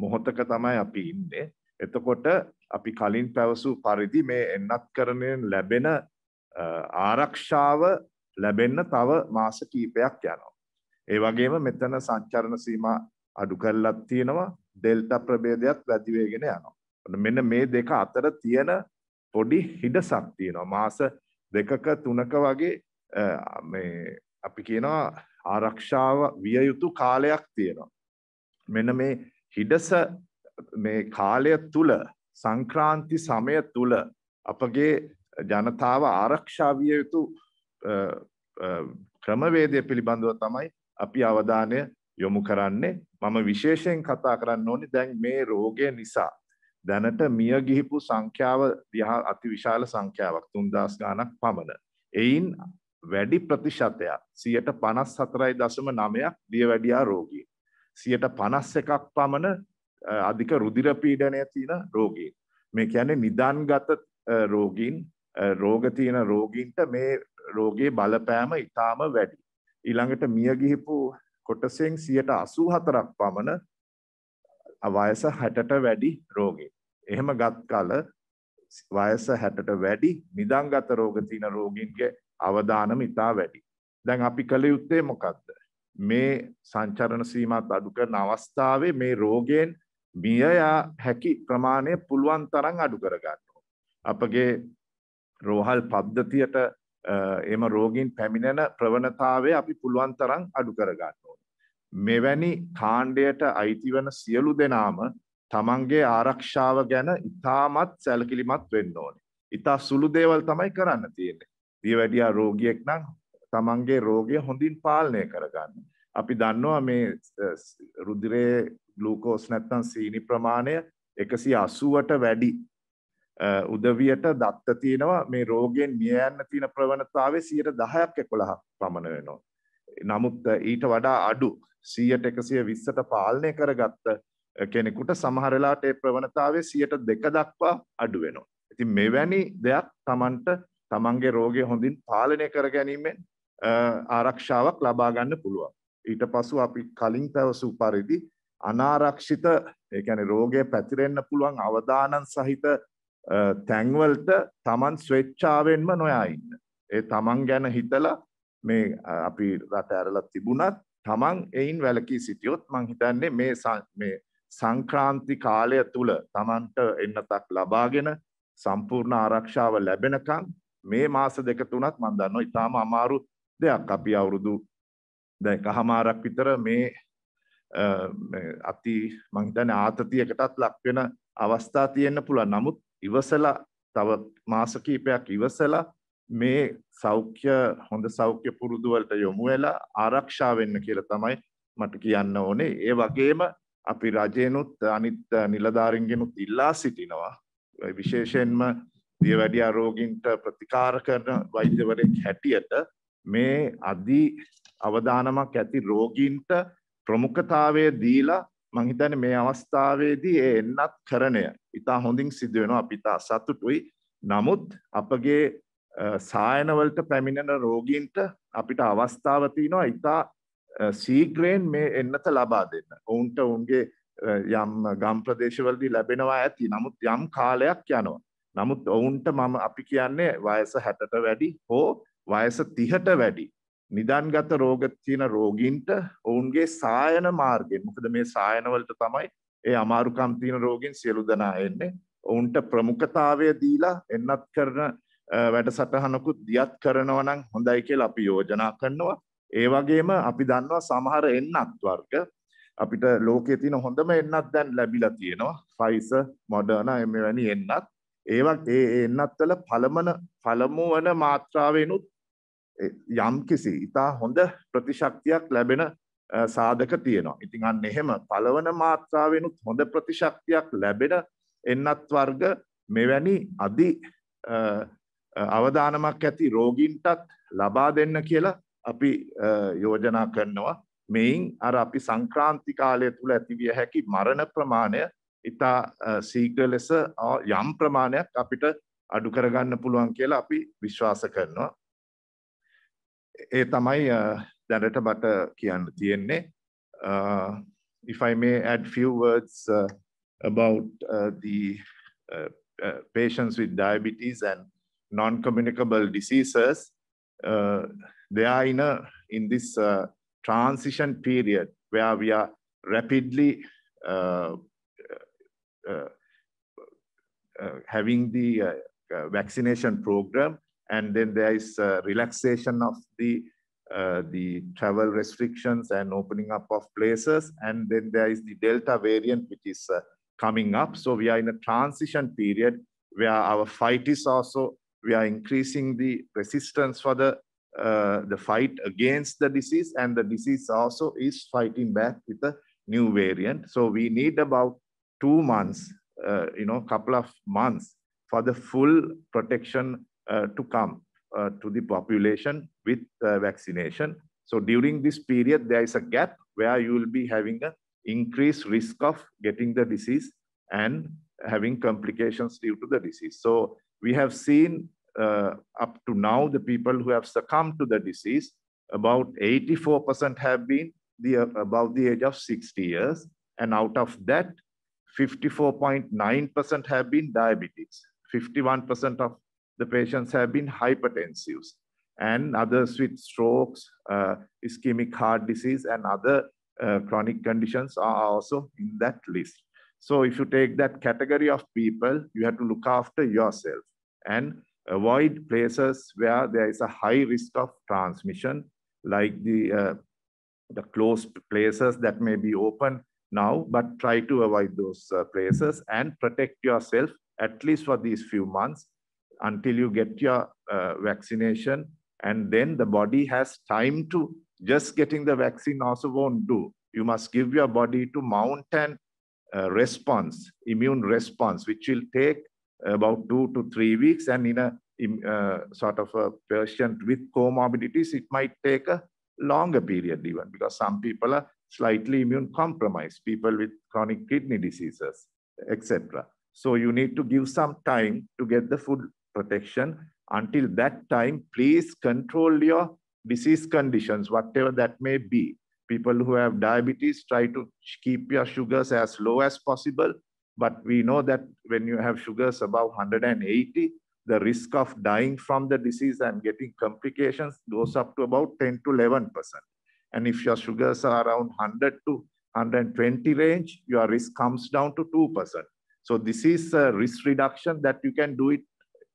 මොහොතක තමයි අපි ඉන්නේ. එතකොට අපි කලින් පැවසූ පරිදි මේ එන්නත් කරණයෙන් ලැබෙන ආරක්ෂාව ලැබෙන්න තව මාස කීපයක් යනවා. ඒ වගේම මෙතන සංචරණ සීමා අඩු කරලත් තියෙනවා ඩෙල්ටා ප්‍රභේදයත් වැඩි වෙගෙන යනවා. මෙන්න මේ දෙක අතර තියෙන පොඩි හිඩසක් තියෙනවා. මාස දෙකක තුනක වගේ මේ අපි කියනවා ආරක්ෂාව විය යුතු කාලයක් තියෙනවා. මෙන්න මේ හිඩස මේ කාලය තුල සංක්‍රාන්ති සමය තුල අපගේ ජනතාව ආරක්ෂා විය යුතු ක්‍රමවේදය පිළිබඳව තමයි අපි අවධානය යොමු කරන්නේ මම විශේෂයෙන් කතා කරන්න ඕනි දැන් මේ රෝගය නිසා දැනට මිය ගිහිපු සංඛ්‍යාව දිහා අතිවිශාල සංඛ්‍යාවක් 3000 ගණක් පමණ. එයින් වැඩි ප්‍රතිශතයක් 54.9ක් දියවැඩියා රෝගීන්. සියට පනස් එකක් පමණ අධික රුදිර පීඩනය තියෙන රෝගීන්. මේ කියන්නේ නිදන්ගත රෝගීන් රෝග තියෙන රෝගීන්ට මේ රෝගයේ බලපෑම ඉතාම වැඩි. ඊළඟට මිය ගිහිපු කොටසෙන් 84ක් පමණ වයස 60ට වැඩි රෝගීන්. එහෙම ගත් කල වයස 60ට වැඩි නිදන්ගත රෝග තියෙන රෝගීන්ගේ අවදානම ඉතා වැඩි. දැන් අපි කළ යුත්තේ මොකක්ද? මේ සංචරණ සීමත් අඩු කරන අවස්ථාවේ මේ රෝගයෙන් මිය හැකි ප්‍රමාණය පුළුවන් තරම් අඩු කරගන්න. අපගේ රෝහල් පද්ධතියට එම රෝගීන් පැමිණෙන ප්‍රවණතාවය අපි පුළුවන් තරම් අඩු කරගන්න ඕන. මෙවැනි කාණ්ඩයට අයිති වන සියලු දෙනාම තමන්ගේ ආරක්ෂාව ගැන ඉතාමත් සැලකිලිමත් වෙන්න ඕනේ. ඉතා සුළු දේවල් තමයි කරන්න තියෙන්නේ. දියවැඩියා රෝගියෙක් නම් තමන්ගේ රෝගය හොඳින් පාලනය කරගන්න. අපි දන්නවා මේ රුදිරයේ ගලූකෝස් නැත්තම් සීනි ප්‍රමාණය එකසි අසුවට වැඩි උදවියට දත්ත තියෙනවා මේ රෝගෙන් මිය යන්න තියෙන ප්‍රවණතාවේ සියයට දහයක් එකොළහක් පමණ වෙනවා. නමුත් ඊට වඩා අඩු සීයට එකසිය විස්සට පාලනය කරගත්ත කෙනෙකුට සමහරලාට ඒ ප්‍රවණතාවේ සියයට දෙක දක්වා අඩු වෙනවා. ඉතින් මෙවැනි දෙයක් තමන්ට තමන්ගේ රෝගය හොඳින් පාලනය කර ගැනීමෙන් ආරක්ෂාවක් ලබා ගන්න පුළුවන්. ඊට පසු අපි කලින් පැවසූ පරිදි අනාරක්ෂිත ඒ කියන්නේ රෝගය පැතිරෙන්න පුළුවන් අවදානන් සහිත තැන්වලට Taman ස්වේච්ඡාවෙන්ම නොයා ඉන්න. ඒ Taman ගැන හිතලා මේ අපි රට ඇරලා තිබුණත් Taman එයින් වැළකී සිටියොත් මං හිතන්නේ මේ මේ සංක්‍රාන්ති කාලය තුල Tamanට එන්නතක් ලබාගෙන සම්පූර්ණ ආරක්ෂාව ලැබෙනකන් මේ මාස දෙක තුනත් මම දන්නවා ඊටාම අමාරු දෙයක් අපි අවුරුදු දැ කහමාරක් විතර මේ අති මංහිතන ආතතියකටත් ලක්වෙන අවස්ථා තියෙන්න්න පුළන් නමුත් ඉවසලා තව මාසකීපයක් ඉවසලා මේ සෞඛ්‍ය හොඳ සෞඛ්‍ය පුරුදුවලට යොමු වෙලා ආරක්ෂා වෙන්න කියලා තමයි මට කියන්න ඕනේ ඒ වගේම අපි රජයනුත් අනිත් නිලධාරින්ගෙනුත් ඉල්ලා සිටිනවා විශේෂයෙන්ම දියවැඩියා රෝගින්ට ප්‍රතිකාර කරන වෛද්‍යවරයෙක් හැටියට මේ අධි අවධානමක් ඇති රෝගීන්ට ප්‍රමුඛතාවය දීලා මං හිතන්නේ මේ අවස්ථාවේදී ඒ එන්නත් කරණය ඉතා හොඳින් සිදු වෙනවා අපි ඉතා සතුටුයි නමුත් අපගේ සායනවලට පැමිණෙන රෝගීන්ට අපිට අවස්ථාව තියෙනවා ඉතා සීග්‍රයෙන් මේ එන්නත ලබා දෙන්න ඔවුන්ට ඔවුන්ගේ යම් ගම් ප්‍රදේශවලදී ලැබෙනවා ඇති නමුත් යම් කාලයක් යනවා. නමුත් ඔවුන්ට මම අපි කියන්නේ වයස හැටට වැඩි හෝ වයස තිහට වැඩි නිදන්ගත රෝග තියෙන රෝගීන්ට ඔවුන්ගේ සායන මාර්ගෙන් මොකද මේ සායනවලට තමයි ඒ අමාරුකම් තියෙන රෝගීන් සියලු දෙනා එන්නේ ඔවුන්ට ප්‍රමුඛතාවය දීලා එන්නත් කරන වැඩසටහනකුත් දියත් කරනවා නම් හොඳයි කියලා අපි යෝජනා කරනවා ඒ වගේම අපි දන්නවා සමහර එන්නත් වර්ග අපිට ලෝකයේ තියෙන හොඳම එන්නත් දැන් ලැබිලා තියෙනවා ෆයිසර් මොඩර්නා එමෙවැනි එන්නත් ඒවත් ඒ එන්නත්වල පළමන පළමුවන මාත්‍රාවෙනුත් යම්කිසි ඉතා හොඳ ප්‍රතිශක්තියක් ලැබෙන සාධක තියෙනවා. ඉතින් අන්න එහෙම පළවන මාත්‍රාවෙනුත් හොඳ ප්‍රතිශක්තියක් ලැබෙන එන්නත් වර්ග මෙවැනි අධි අවධානමක් ඇති රෝගීන්ටත් ලබා දෙන්න කියලා අපි යෝජනා කරනවා. මෙයින් අර අපි සංක්‍රාන්ති කාලය තුළ ඇතිවිය හැකි මරණ ප්‍රමාණය ඉතා සීඝ්‍ර ලෙස යම් ප්‍රමාණයක් අපිට අඩු කරගන්න පුළුවන් කියලා අපි විශ්වාස කරනවා. ඒ තමයි දැනට මට කියන්න තියෙන්නේ if I may add few words uh, about uh, the uh, patients with diabetes and non-communicable diseases, they are in, a, in this transition period where we are rapidly having the vaccination program and then there is uh, relaxation of the, uh, the travel restrictions and opening up of places. And then there is the Delta variant, which is uh, coming up. So we are in a transition period where our fight is also, we are increasing the resistance for the uh, the fight against the disease and the disease also is fighting back with a new variant. So we need about two months, uh, you know, couple of months for the full protection uh, to come uh, to the population with uh, vaccination. So during this period, there is a gap where you will be having an increased risk of getting the disease and having complications due to the disease. So we have seen uh, up to now, the people who have succumbed to the disease, about 84% have been the, above the age of 60 years. And out of that, 54.9% have been diabetics. 51% of the patients have been hypertensives and others with strokes, uh, ischemic heart disease, and other uh, chronic conditions are also in that list. So if you take that category of people, you have to look after yourself and avoid places where there is a high risk of transmission, like the, uh, the closed places that may be open now, but try to avoid those uh, places and protect yourself at least for these few months until you get your uh, vaccination. And then the body has time to just getting the vaccine also won't do. You must give your body to mount an uh, response, immune response, which will take about two to three weeks. And in a in, uh, sort of a patient with comorbidities, it might take a longer period even because some people are slightly immune compromised, people with chronic kidney diseases, etc. So you need to give some time to get the full protection. Until that time, please control your disease conditions, whatever that may be. People who have diabetes, try to keep your sugars as low as possible. But we know that when you have sugars above 180, the risk of dying from the disease and getting complications goes up to about 10 to 11%. And if your sugars are around 100 to 120 range, your risk comes down to 2%. So this is a risk reduction that you can do it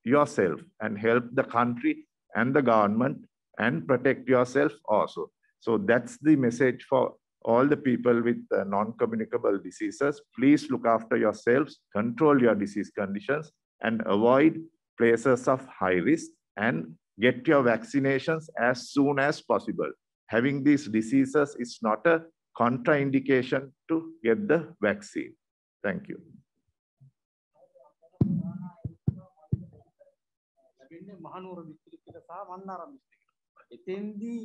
yourself and help the country and the government and protect yourself also. So that's the message for all the people with uh, non-communicable diseases. Please look after yourselves, control your disease conditions, and avoid places of high risk and get your vaccinations as soon as possible. Having these diseases is not a contraindication to get the vaccine. Thank you. Mahanuwara දිස්ත්‍රික්කයට සහ මන්නාරම් දිස්ත්‍රික්කයට. එතෙන්දී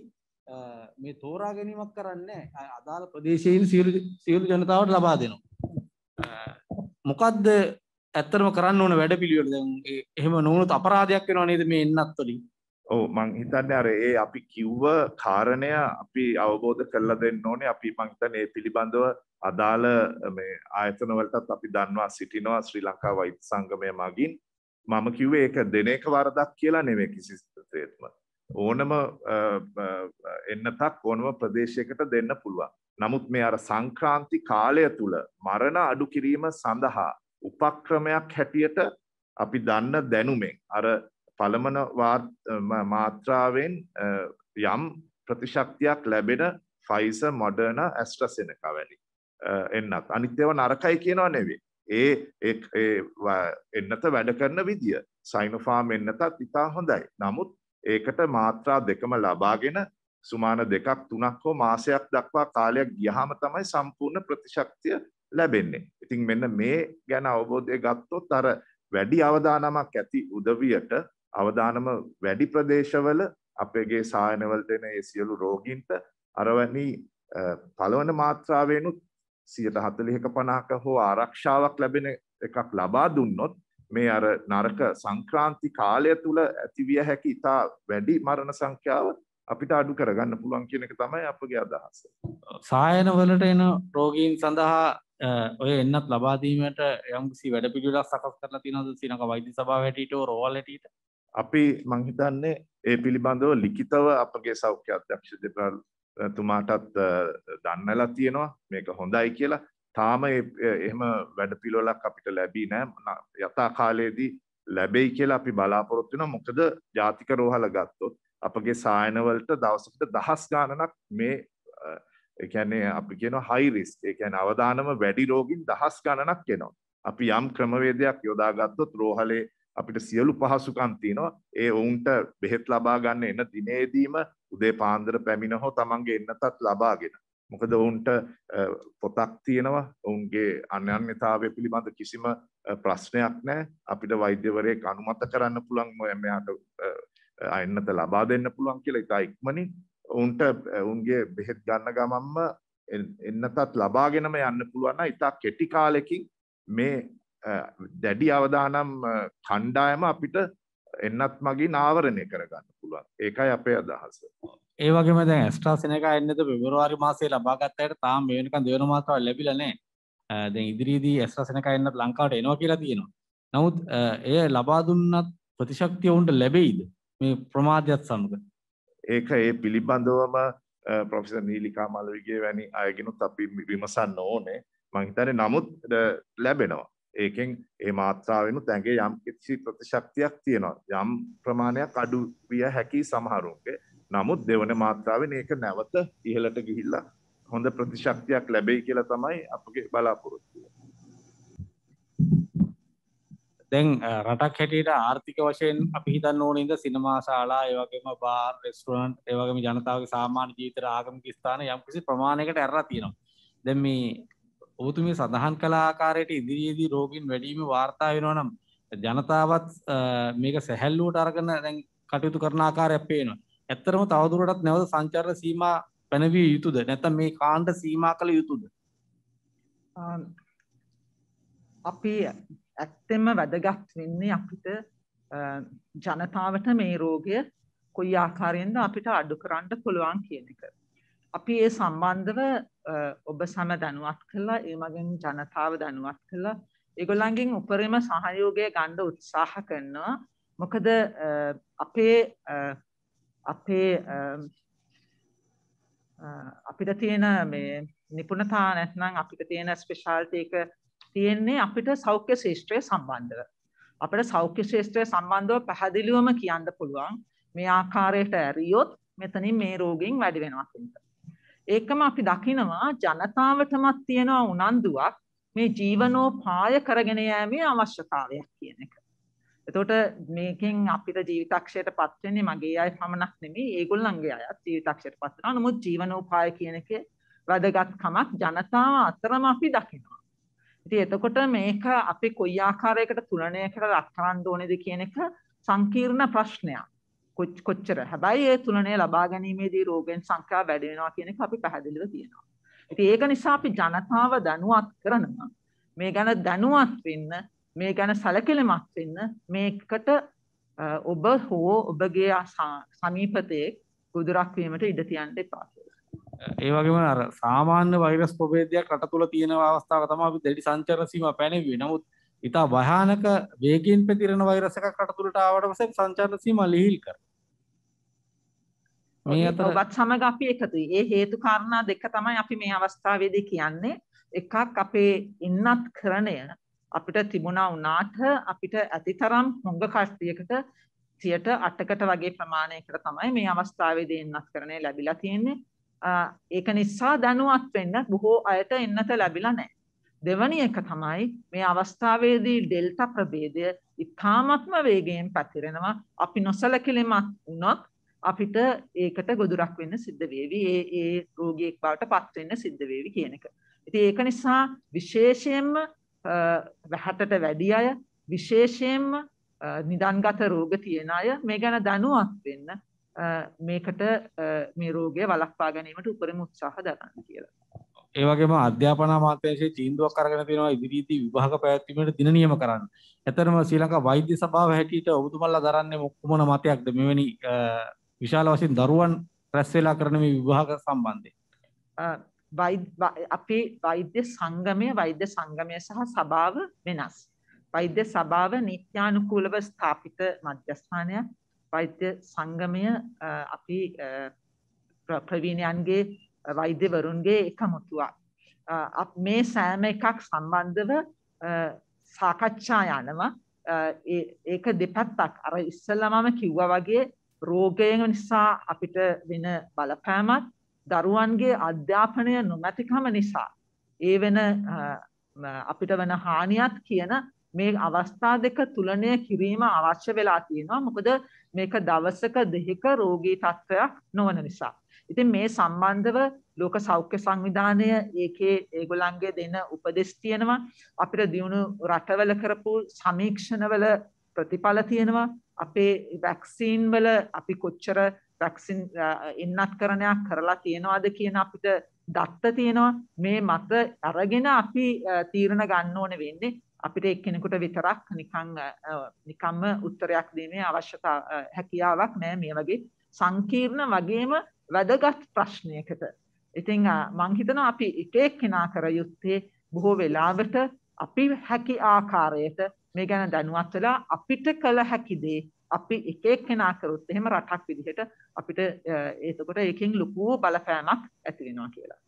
මේ තෝරා ගැනීමක් කරන්නේ අදාළ ප්‍රදේශයෙන් සියලු සියලු ජනතාවට ලබා දෙනවා. මොකද්ද ඇත්තටම කරන්න ඕන වැඩපිළිවෙල දැන් එහෙම නොවුනොත් අපරාධයක් වෙනවා නේද මේ එන්නත් වලින්? ඔව් මං හිතන්නේ අර ඒ අපි කිව්ව කාරණය අපි අවබෝධ කරලා දෙන්න ඕනේ අපි මං හිතන්නේ ඒ පිළිබඳව අදාළ මේ ආයතන වලටත් අපි දන්වා සිටිනවා ශ්‍රී ලංකා වෛද්‍ය සංගමය මගින් මම කිව්වේ ඒක දෙන එක වරදක් කියලා නෙමෙයි කිසිසේත්ම. ඕනම එන්නතක් ඕනම ප්‍රදේශයකට දෙන්න පුළුවන්. නමුත් මේ අර සංක්‍රාන්ති කාලය තුල මරණ අඩු කිරීම සඳහා උපක්‍රමයක් හැටියට අපි දන්න දැනුමෙන් අර පළමන මාත්‍රාවෙන් යම් ප්‍රතිශක්තියක් ලැබෙන ෆයිස මොඩර්න ඇස්ට්‍රසෙනක වැනි එන්නත් අනිත්‍යව නරකයි කියනවා නෙවේ ඒ එන්නත වැඩ කරන විදිය සයිනොෆාම් එන්නතත් ඉතා හොඳයි. නමුත් ඒකට මාත්‍රා දෙකම ලබාගෙන සුමාන දෙකක් තුනක් හෝ මාසයක් දක්වා කාලයක් ගියහම තමයි සම්පූර්ණ ප්‍රතිශක්තිය ලැබෙන්නේ. ඉතින් මෙන්න මේ ගැන අවබෝධය ගත්තොත් අර වැඩි අවදානමක් ඇති උදවියට අවදානම වැඩි ප්‍රදේශවල අපේගේ සායනවලට එන ඒ සියලු රෝගීන්ට අරවැනි පළවන මාත්‍රාවෙනුත් සියට හතලිහක පනාක හෝ ආරක්ෂාවක් ලැබෙන එකක් ලබා දුන්නොත් මේ අර නරක සංක්‍රාන්ති කාලය තුළ ඇතිවිය හැකි ඉතා වැඩි මරණ සංඛ්‍යාව අපිට අඩු කරගන්න පුළුවන් කියන එක තමයි අපගේ අදහස. සායනවලට එන රෝගීන් සඳහා ඔය එන්නත් ලබාදීමට යම්කිසි වැඩ පිළිලක් සකස් කරලා තිනද සිනක වෛද්‍ය සභාවටට රෝවලටට අපි මංහිතන්නේ ඒ පිළිබඳව ලිඛිතව අපගේ සෞඛ්‍ය අධ්‍යක්ෂ දෙපාර්තමේන්තුව තුමාටත් දන්නලා තියෙනවා මේක හොඳයි කියලා තාම එහෙම වැඩ පිළිවෙලක් අපිට ලැබී නෑ යථා කාලයේදී ලැබෙයි කියලා අපි බලාපොරොත්තු වෙනවා මොකද ජාතික රෝහල ගත්තොත් අපගේ සායනවලට දවසකට දහස් ගාණක් මේ ඒ කියන්නේ අපි කියනවා high risk ඒ කියන්නේ අවදානම වැඩි රෝගීන් දහස් ගණනක් එනවා අපි යම් ක්‍රමවේදයක් යොදා ගත්තොත් රෝහලේ අපිට සියලු පහසුකම් තියෙනවා ඒ ඔවුන්ට බෙහෙත් ලබා ගන්න එන දිනේදීම උදේ පාන්දර පැමිණ හෝ තමන්ගේ එන්නතත් ලබාගෙන. මොකද ඔවුන්ට පොතක් තියෙනවා ඔවුන්ගේ අන්‍යන්‍යතාවය පිළිබඳ කිසිම ප්‍රශ්නයක් නෑ අපිට වෛද්‍යවරයෙක් අනුමත කරන්න පුළුවන් මෙයාට අන්නත ලබා දෙන්න පුළුවන් කියලා ඉතා ඉක්මනින් ඔවුන්ට ඔවුන්ගේ බෙහෙත් ගන්න ගමන්ම එන්නතත් ලබාගෙනම යන්න පුළුවන් ඉතා කෙටි කාලෙකින් මේ දැඩි අවදානම් කණ්ඩායම අපිට එන්නත් මගින් ආවරණය කරගන්න පුළුවන් ඒකයි අපේ අදහස ඒවගේම දැ ස්ට්‍රාසිනක එන්නද පෙබරවාරි මාසේ ලබාගත්තයට තාම මේනික දෙවන මාතාව ලැබිලනෑ දැ ඉදිරිදී ඇස්්‍රසනක එන්න ලංකාවට එනවා කියලා තියෙනවා නමුත් එය ලබාදුන්නත් ප්‍රතිශක්තිය ඔවුන්ට ලැබෙයිද මේ ප්‍රමාධයක් සමඟ ඒක ඒ පිළිබඳවම පොෆෙස නීලිකා මලවිගේ වැනි අයගෙනුත් අපි විමසන්න ඕනේ මංහිතන නමුත් ලැබෙනවා ඒකෙන් ඒ මාත්‍රාවෙනුත් ඇඟේ යම් කිසි ප්‍රතිශක්තියක් තියෙනවා යම් ප්‍රමාණයක් අඩු විය හැකි සමහරුන්ගේ නමුත් දෙවන මාත්‍රාවෙන් ඒක නැවත ඉහළට ගිහිල්ලා හොඳ ප්‍රතිශක්තියක් ලැබෙයි කියලා තමයි අපගේ බලාපොරොත්තුව. දැන් රටක් හැටියට ආර්ථික වශයෙන් අපි හිතන්න ඕනේ ඉඳ සිනමා ශාලා ඒ වගේම බාර් රෙස්ටුරන්ට් ඒ වගේම ජනතාවගේ සාමාන්‍ය ජීවිතේ ආගමික ස්ථාන යම්කිසි ප්‍රමාණයකට ඇරලා තියෙනවා. දැන් මේ ඔබතුමිය සඳහන් කළ ආකාරයට ඉදිරියේදී රෝගීන් වැඩිම වාර්තා වෙනවා නම් ජනතාවත් මේක සැහැල්ලුවට අරගෙන දැන් කටයුතු කරන ආකාරයක් පේනවා. ඇත්තරම තවදුරටත් නැවත සංචාරණ සීමා පැනවිය යුතුද නැත්නම් මේ කාණ්ඩ සීමා කළ යුතුද? අපි ඇත්තෙම වැදගත් වෙන්නේ අපිට ජනතාවට මේ රෝගය කොයි ආකාරයෙන්ද අපිට අඩු කරන්න පුළුවන් කියන එක. අපි ඒ සම්බන්ධව ඔබ සැම දැනුවත් කළා ඒ මගින් ජනතාව දැනුවත් කළා ඒගොල්ලන්ගෙන් උපරිම සහයෝගය ගන්න උත්සාහ කරනවා මොකද අපේ අපේ අපිට තියෙන මේ නිපුණතා නැත්නම් අපිට තියෙන ස්පෙෂාල්ටි එක තියෙන්නේ අපිට සෞඛ්‍ය ශේෂ්ත්‍රය සම්බන්ධව අපිට සෞඛ්‍ය ශේෂ්ත්‍රය සම්බන්ධව පැහැදිලිවම කියන්න පුළුවන් මේ ආකාරයට ඇරියොත් මෙතනින් මේ රෝගීන් වැඩි වෙනවා කියන එක ඒකම අපි දකිනවා ජනතාවටමත් තියෙනවා උනන්දුවක් මේ ජීවනෝපාය කරගෙන යෑමේ අවශ්‍යතාවයක් කියන එක. එතකොට මේකෙන් අපිට ජීවිතක්ෂයට පත් වෙන්නේ මගේ අය පමණක් නෙමෙයි ඒගොල්ලන්ගේ අයත් ජීවිතක්ෂයට පත් වෙනවා. නමුත් ජීවනෝපාය කියන එකේ වැදගත්කමක් ජනතාව අතරම අපි දකිනවා. ඉතින් එතකොට මේක අපි කොයි ආකාරයකට තුලනය කරලා රැකගන්න ඕනේද කියන එක සංකීර්ණ ප්‍රශ්නයක්. කොච්චර හැබැයි ඒ තුලනේ ලබා ගැනීමේදී රෝගෙන් සංඛ්‍යාව වැඩි වෙනවා කියන එක අපි පැහැදිලිව කියනවා. ඉතින් ඒක නිසා අපි ජනතාව දැනුවත් කරනවා. මේ ගැන දැනුවත් වෙන්න, මේ ගැන සැලකිලිමත් වෙන්න මේකට ඔබ හෝ ඔබගේ සමීපතේ ගොදුරක් වීමට ඉඩ තියන්න එපා කියලා. ඒ වගේම අර සාමාන්‍ය වෛරස් ප්‍රභේදයක් රට තුල තියෙන අවස්ථාව තමයි අපි දැඩි සංචාර සීමා පැනවුවේ. නමුත් ඉතා භයානක වේගින් පැතිරෙන වෛරස් එකක් රට තුලට ආවට පස්සේ සංචාර සීමා ලිහිල් කරනවා. මේ අතර ඔබත් සමග අපි එකතුයි. ඒ හේතු කාරණා දෙක තමයි අපි මේ අවස්ථාවේදී කියන්නේ. එකක් අපේ ඉන්නත් කරණය අපිට තිබුණා වුණාට අපිට ඇතිතරම් හොඟ කස්තියකට 108කට වගේ ප්‍රමාණයකට තමයි මේ අවස්ථාවේදී ඉන්නත් කරණය ලැබිලා තියෙන්නේ. ඒක නිසා දැනුවත් වෙන්න බොහෝ අයට එන්නත ලැබිලා නැහැ. දෙවැනි එක තමයි මේ අවස්ථාවේදී ඩෙල්ටා ප්‍රභේදය ඉතාමත්ම වේගයෙන් පැතිරෙනවා. අපි නොසලකිලිමත් වුණොත් අපිට ඒකට ගොදුරක් වෙන්න සිද්ධ වේවි ඒ ඒ රෝගියෙක් බවට පත් වෙන්න සිද්ධ වේවි කියන එක. ඉතින් ඒක නිසා විශේෂයෙන්ම වැහටට වැඩි අය විශේෂයෙන්ම නිදන්ගත රෝග තියෙන අය මේ ගැන දැනුවත් වෙන්න මේකට මේ රෝගය වළක්වා ගැනීමට උපරිම උත්සාහ දරන්න කියලා. ඒ වගේම අධ්‍යාපන අමාත්‍යාංශයේ තීන්දුවක් අරගෙන තියෙනවා ඉදිරියේදී විභාග පැවැත්වීමට දින නියම කරන්න. ඇත්තටම ශ්‍රී ලංකා වෛද්‍ය සභාව හැටියට ඔබතුමල්ලා දරන්නේ මොකමන මතයක්ද මෙවැනි විශාල වශයෙන් දරුවන් රැස් වෙලා කරන මේ විවාහක සම්බන්ධයෙන් අපේ වෛද්‍ය සංගමය වෛද්‍ය සංගමය සහ සභාව වෙනස්. වෛද්‍ය සභාව නිත්‍යානුකූලව ස්ථාපිත මධ්‍යස්ථානයක් වෛද්‍ය සංගමය අපි ප්‍රවීණයන්ගේ වෛද්‍යවරුන්ගේ එකමුතුවක්. මේ සෑම එකක් සම්බන්ධව සාකච්ඡා යනවා ඒක දෙපත්තක් අර ඉස්සල්ලා මම කිව්වා වගේ රෝගය නිසා අපිට වෙන බලපෑමත් දරුවන්ගේ අධ්‍යාපනය නොමැතිකම නිසා ඒ වෙන අපිට වෙන හානියත් කියන මේ අවස්ථා දෙක තුලනය කිරීම අවශ්‍ය වෙලා තියෙනවා මොකද මේක දවසක දෙහික රෝගී තත්ත්වයක් නොවන නිසා. ඉතින් මේ සම්බන්ධව ලෝක සෞඛ්‍ය සංවිධානය ඒකේ ඒගොලන්ගේ දෙන උපදෙස් තියෙනවා අපිට දියුණු රටවල කරපු සමීක්ෂණවල ප්‍රතිඵල තියෙනවා අපේ වැක්සීන් වල අපි කොච්චර වැක්සින් ඉන්නත් කරණයක් කරලා තියෙනවාද කියන අපිට දත්ත තියෙනවා මේ මත අරගෙන අපි තීරණ ගන්න ඕන වෙන්නේ අපිට එක්කෙනෙකුට විතරක් නිකං නිකම්ම උත්තරයක් දීමේ අවශ්‍යතා හැකියාවක් නෑ මේ වගේ සංකීර්ණ වගේම වැදගත් ප්‍රශ්නයකට ඉතිං මංහිතන අපි ඉටෙක් කෙනා කර යුත්තේ බොහෝ වෙලාවට අපි හැකි ආකාරයට මේ ගැන දැනුවත් වෙලා අපිට කළ හැකි දේ අපි එක එක්කෙනා කරොත් එහෙම රටක් විදිහට අපිට එතකොට ඒකෙන් ලොකු බලපෑමක් ඇති වෙනවා කියලා.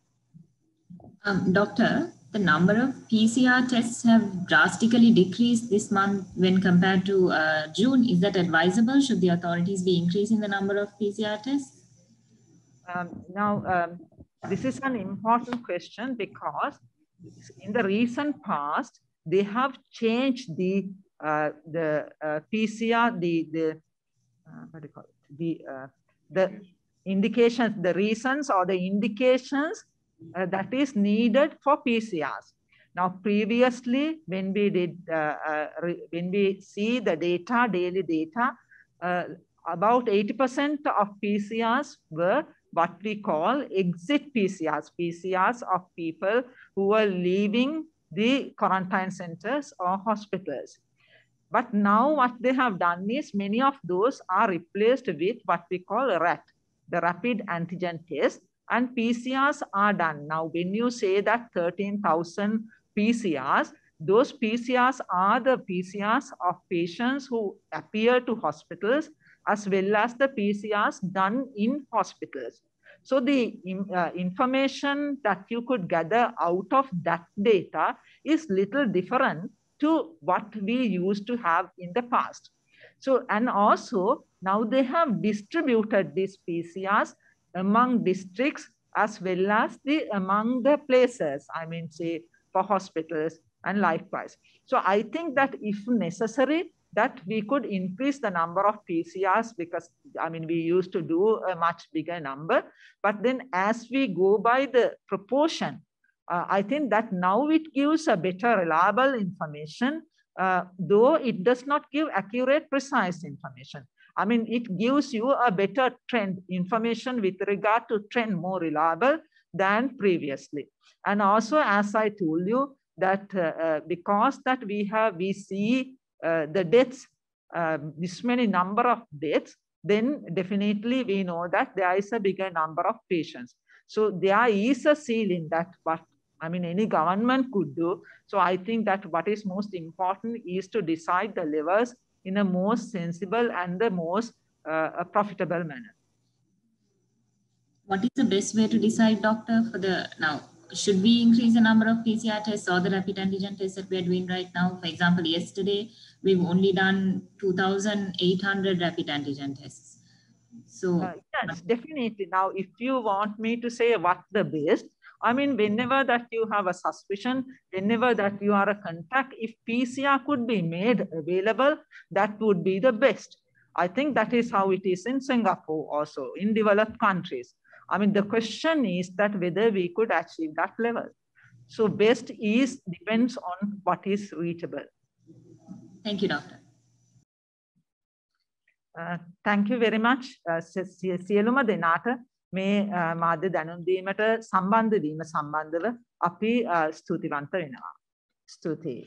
Um, doctor, the number of PCR tests have drastically decreased this month when compared to uh, June. Is that advisable? Should the authorities be increasing the number of PCR tests? Um, now, um, this is an important question because in the recent past, they have changed the uh, the uh, PCR, the the uh, what do you call it? The uh, the indications, the reasons or the indications uh, that is needed for PCRs. Now, previously, when we did uh, when we see the data, daily data, about 80% of PCRs were what we call exit PCRs, PCRs of people who were leaving the quarantine centers or hospitals. But now what they have done is many of those are replaced with what we call RAT, the rapid antigen test, and PCRs are done. Now, when you say that 13,000 PCRs, those PCRs are the PCRs of patients who appear to hospitals as well as the PCRs done in hospitals. So the uh, information that you could gather out of that data is little different to what we used to have in the past. So, and also now they have distributed these PCRs among districts as well as the among the places, I mean, say for hospitals and likewise. So I think that if necessary, that we could increase the number of PCRs because, I mean, we used to do a much bigger number. But then as we go by the proportion, uh, I think that now it gives a better reliable information, uh, though it does not give accurate, precise information. I mean, it gives you a better trend information with regard to trend more reliable than previously. And also, as I told you, that uh, uh because that we have, we see uh, the deaths, um, this many number of deaths, then definitely we know that there is a bigger number of patients. So there is a ceiling that what I mean any government could do. So I think that what is most important is to decide the levers in a most sensible and the most uh, profitable manner. What is the best way to decide, doctor, for the now should we increase the number of PCR tests or the rapid antigen tests that we are doing right now? For example, yesterday we've only done 2,800 rapid antigen tests. So uh, yes, definitely. Now, if you want me to say what's the best, I mean, whenever that you have a suspicion, whenever that you are a contact, if PCR could be made available, that would be the best. I think that is how it is in Singapore also, in developed countries. I mean, the question is that whether we could achieve that level. So best is depends on what is reachable. Thank you, doctor. Thank very much සියලුම දෙනාට මේ මාධ්‍ය දැනුම්දීමට සම්බන්ධ වීම sambandhala අපි ස්තුතිවන්ත වෙනවා. ස්තුතියි.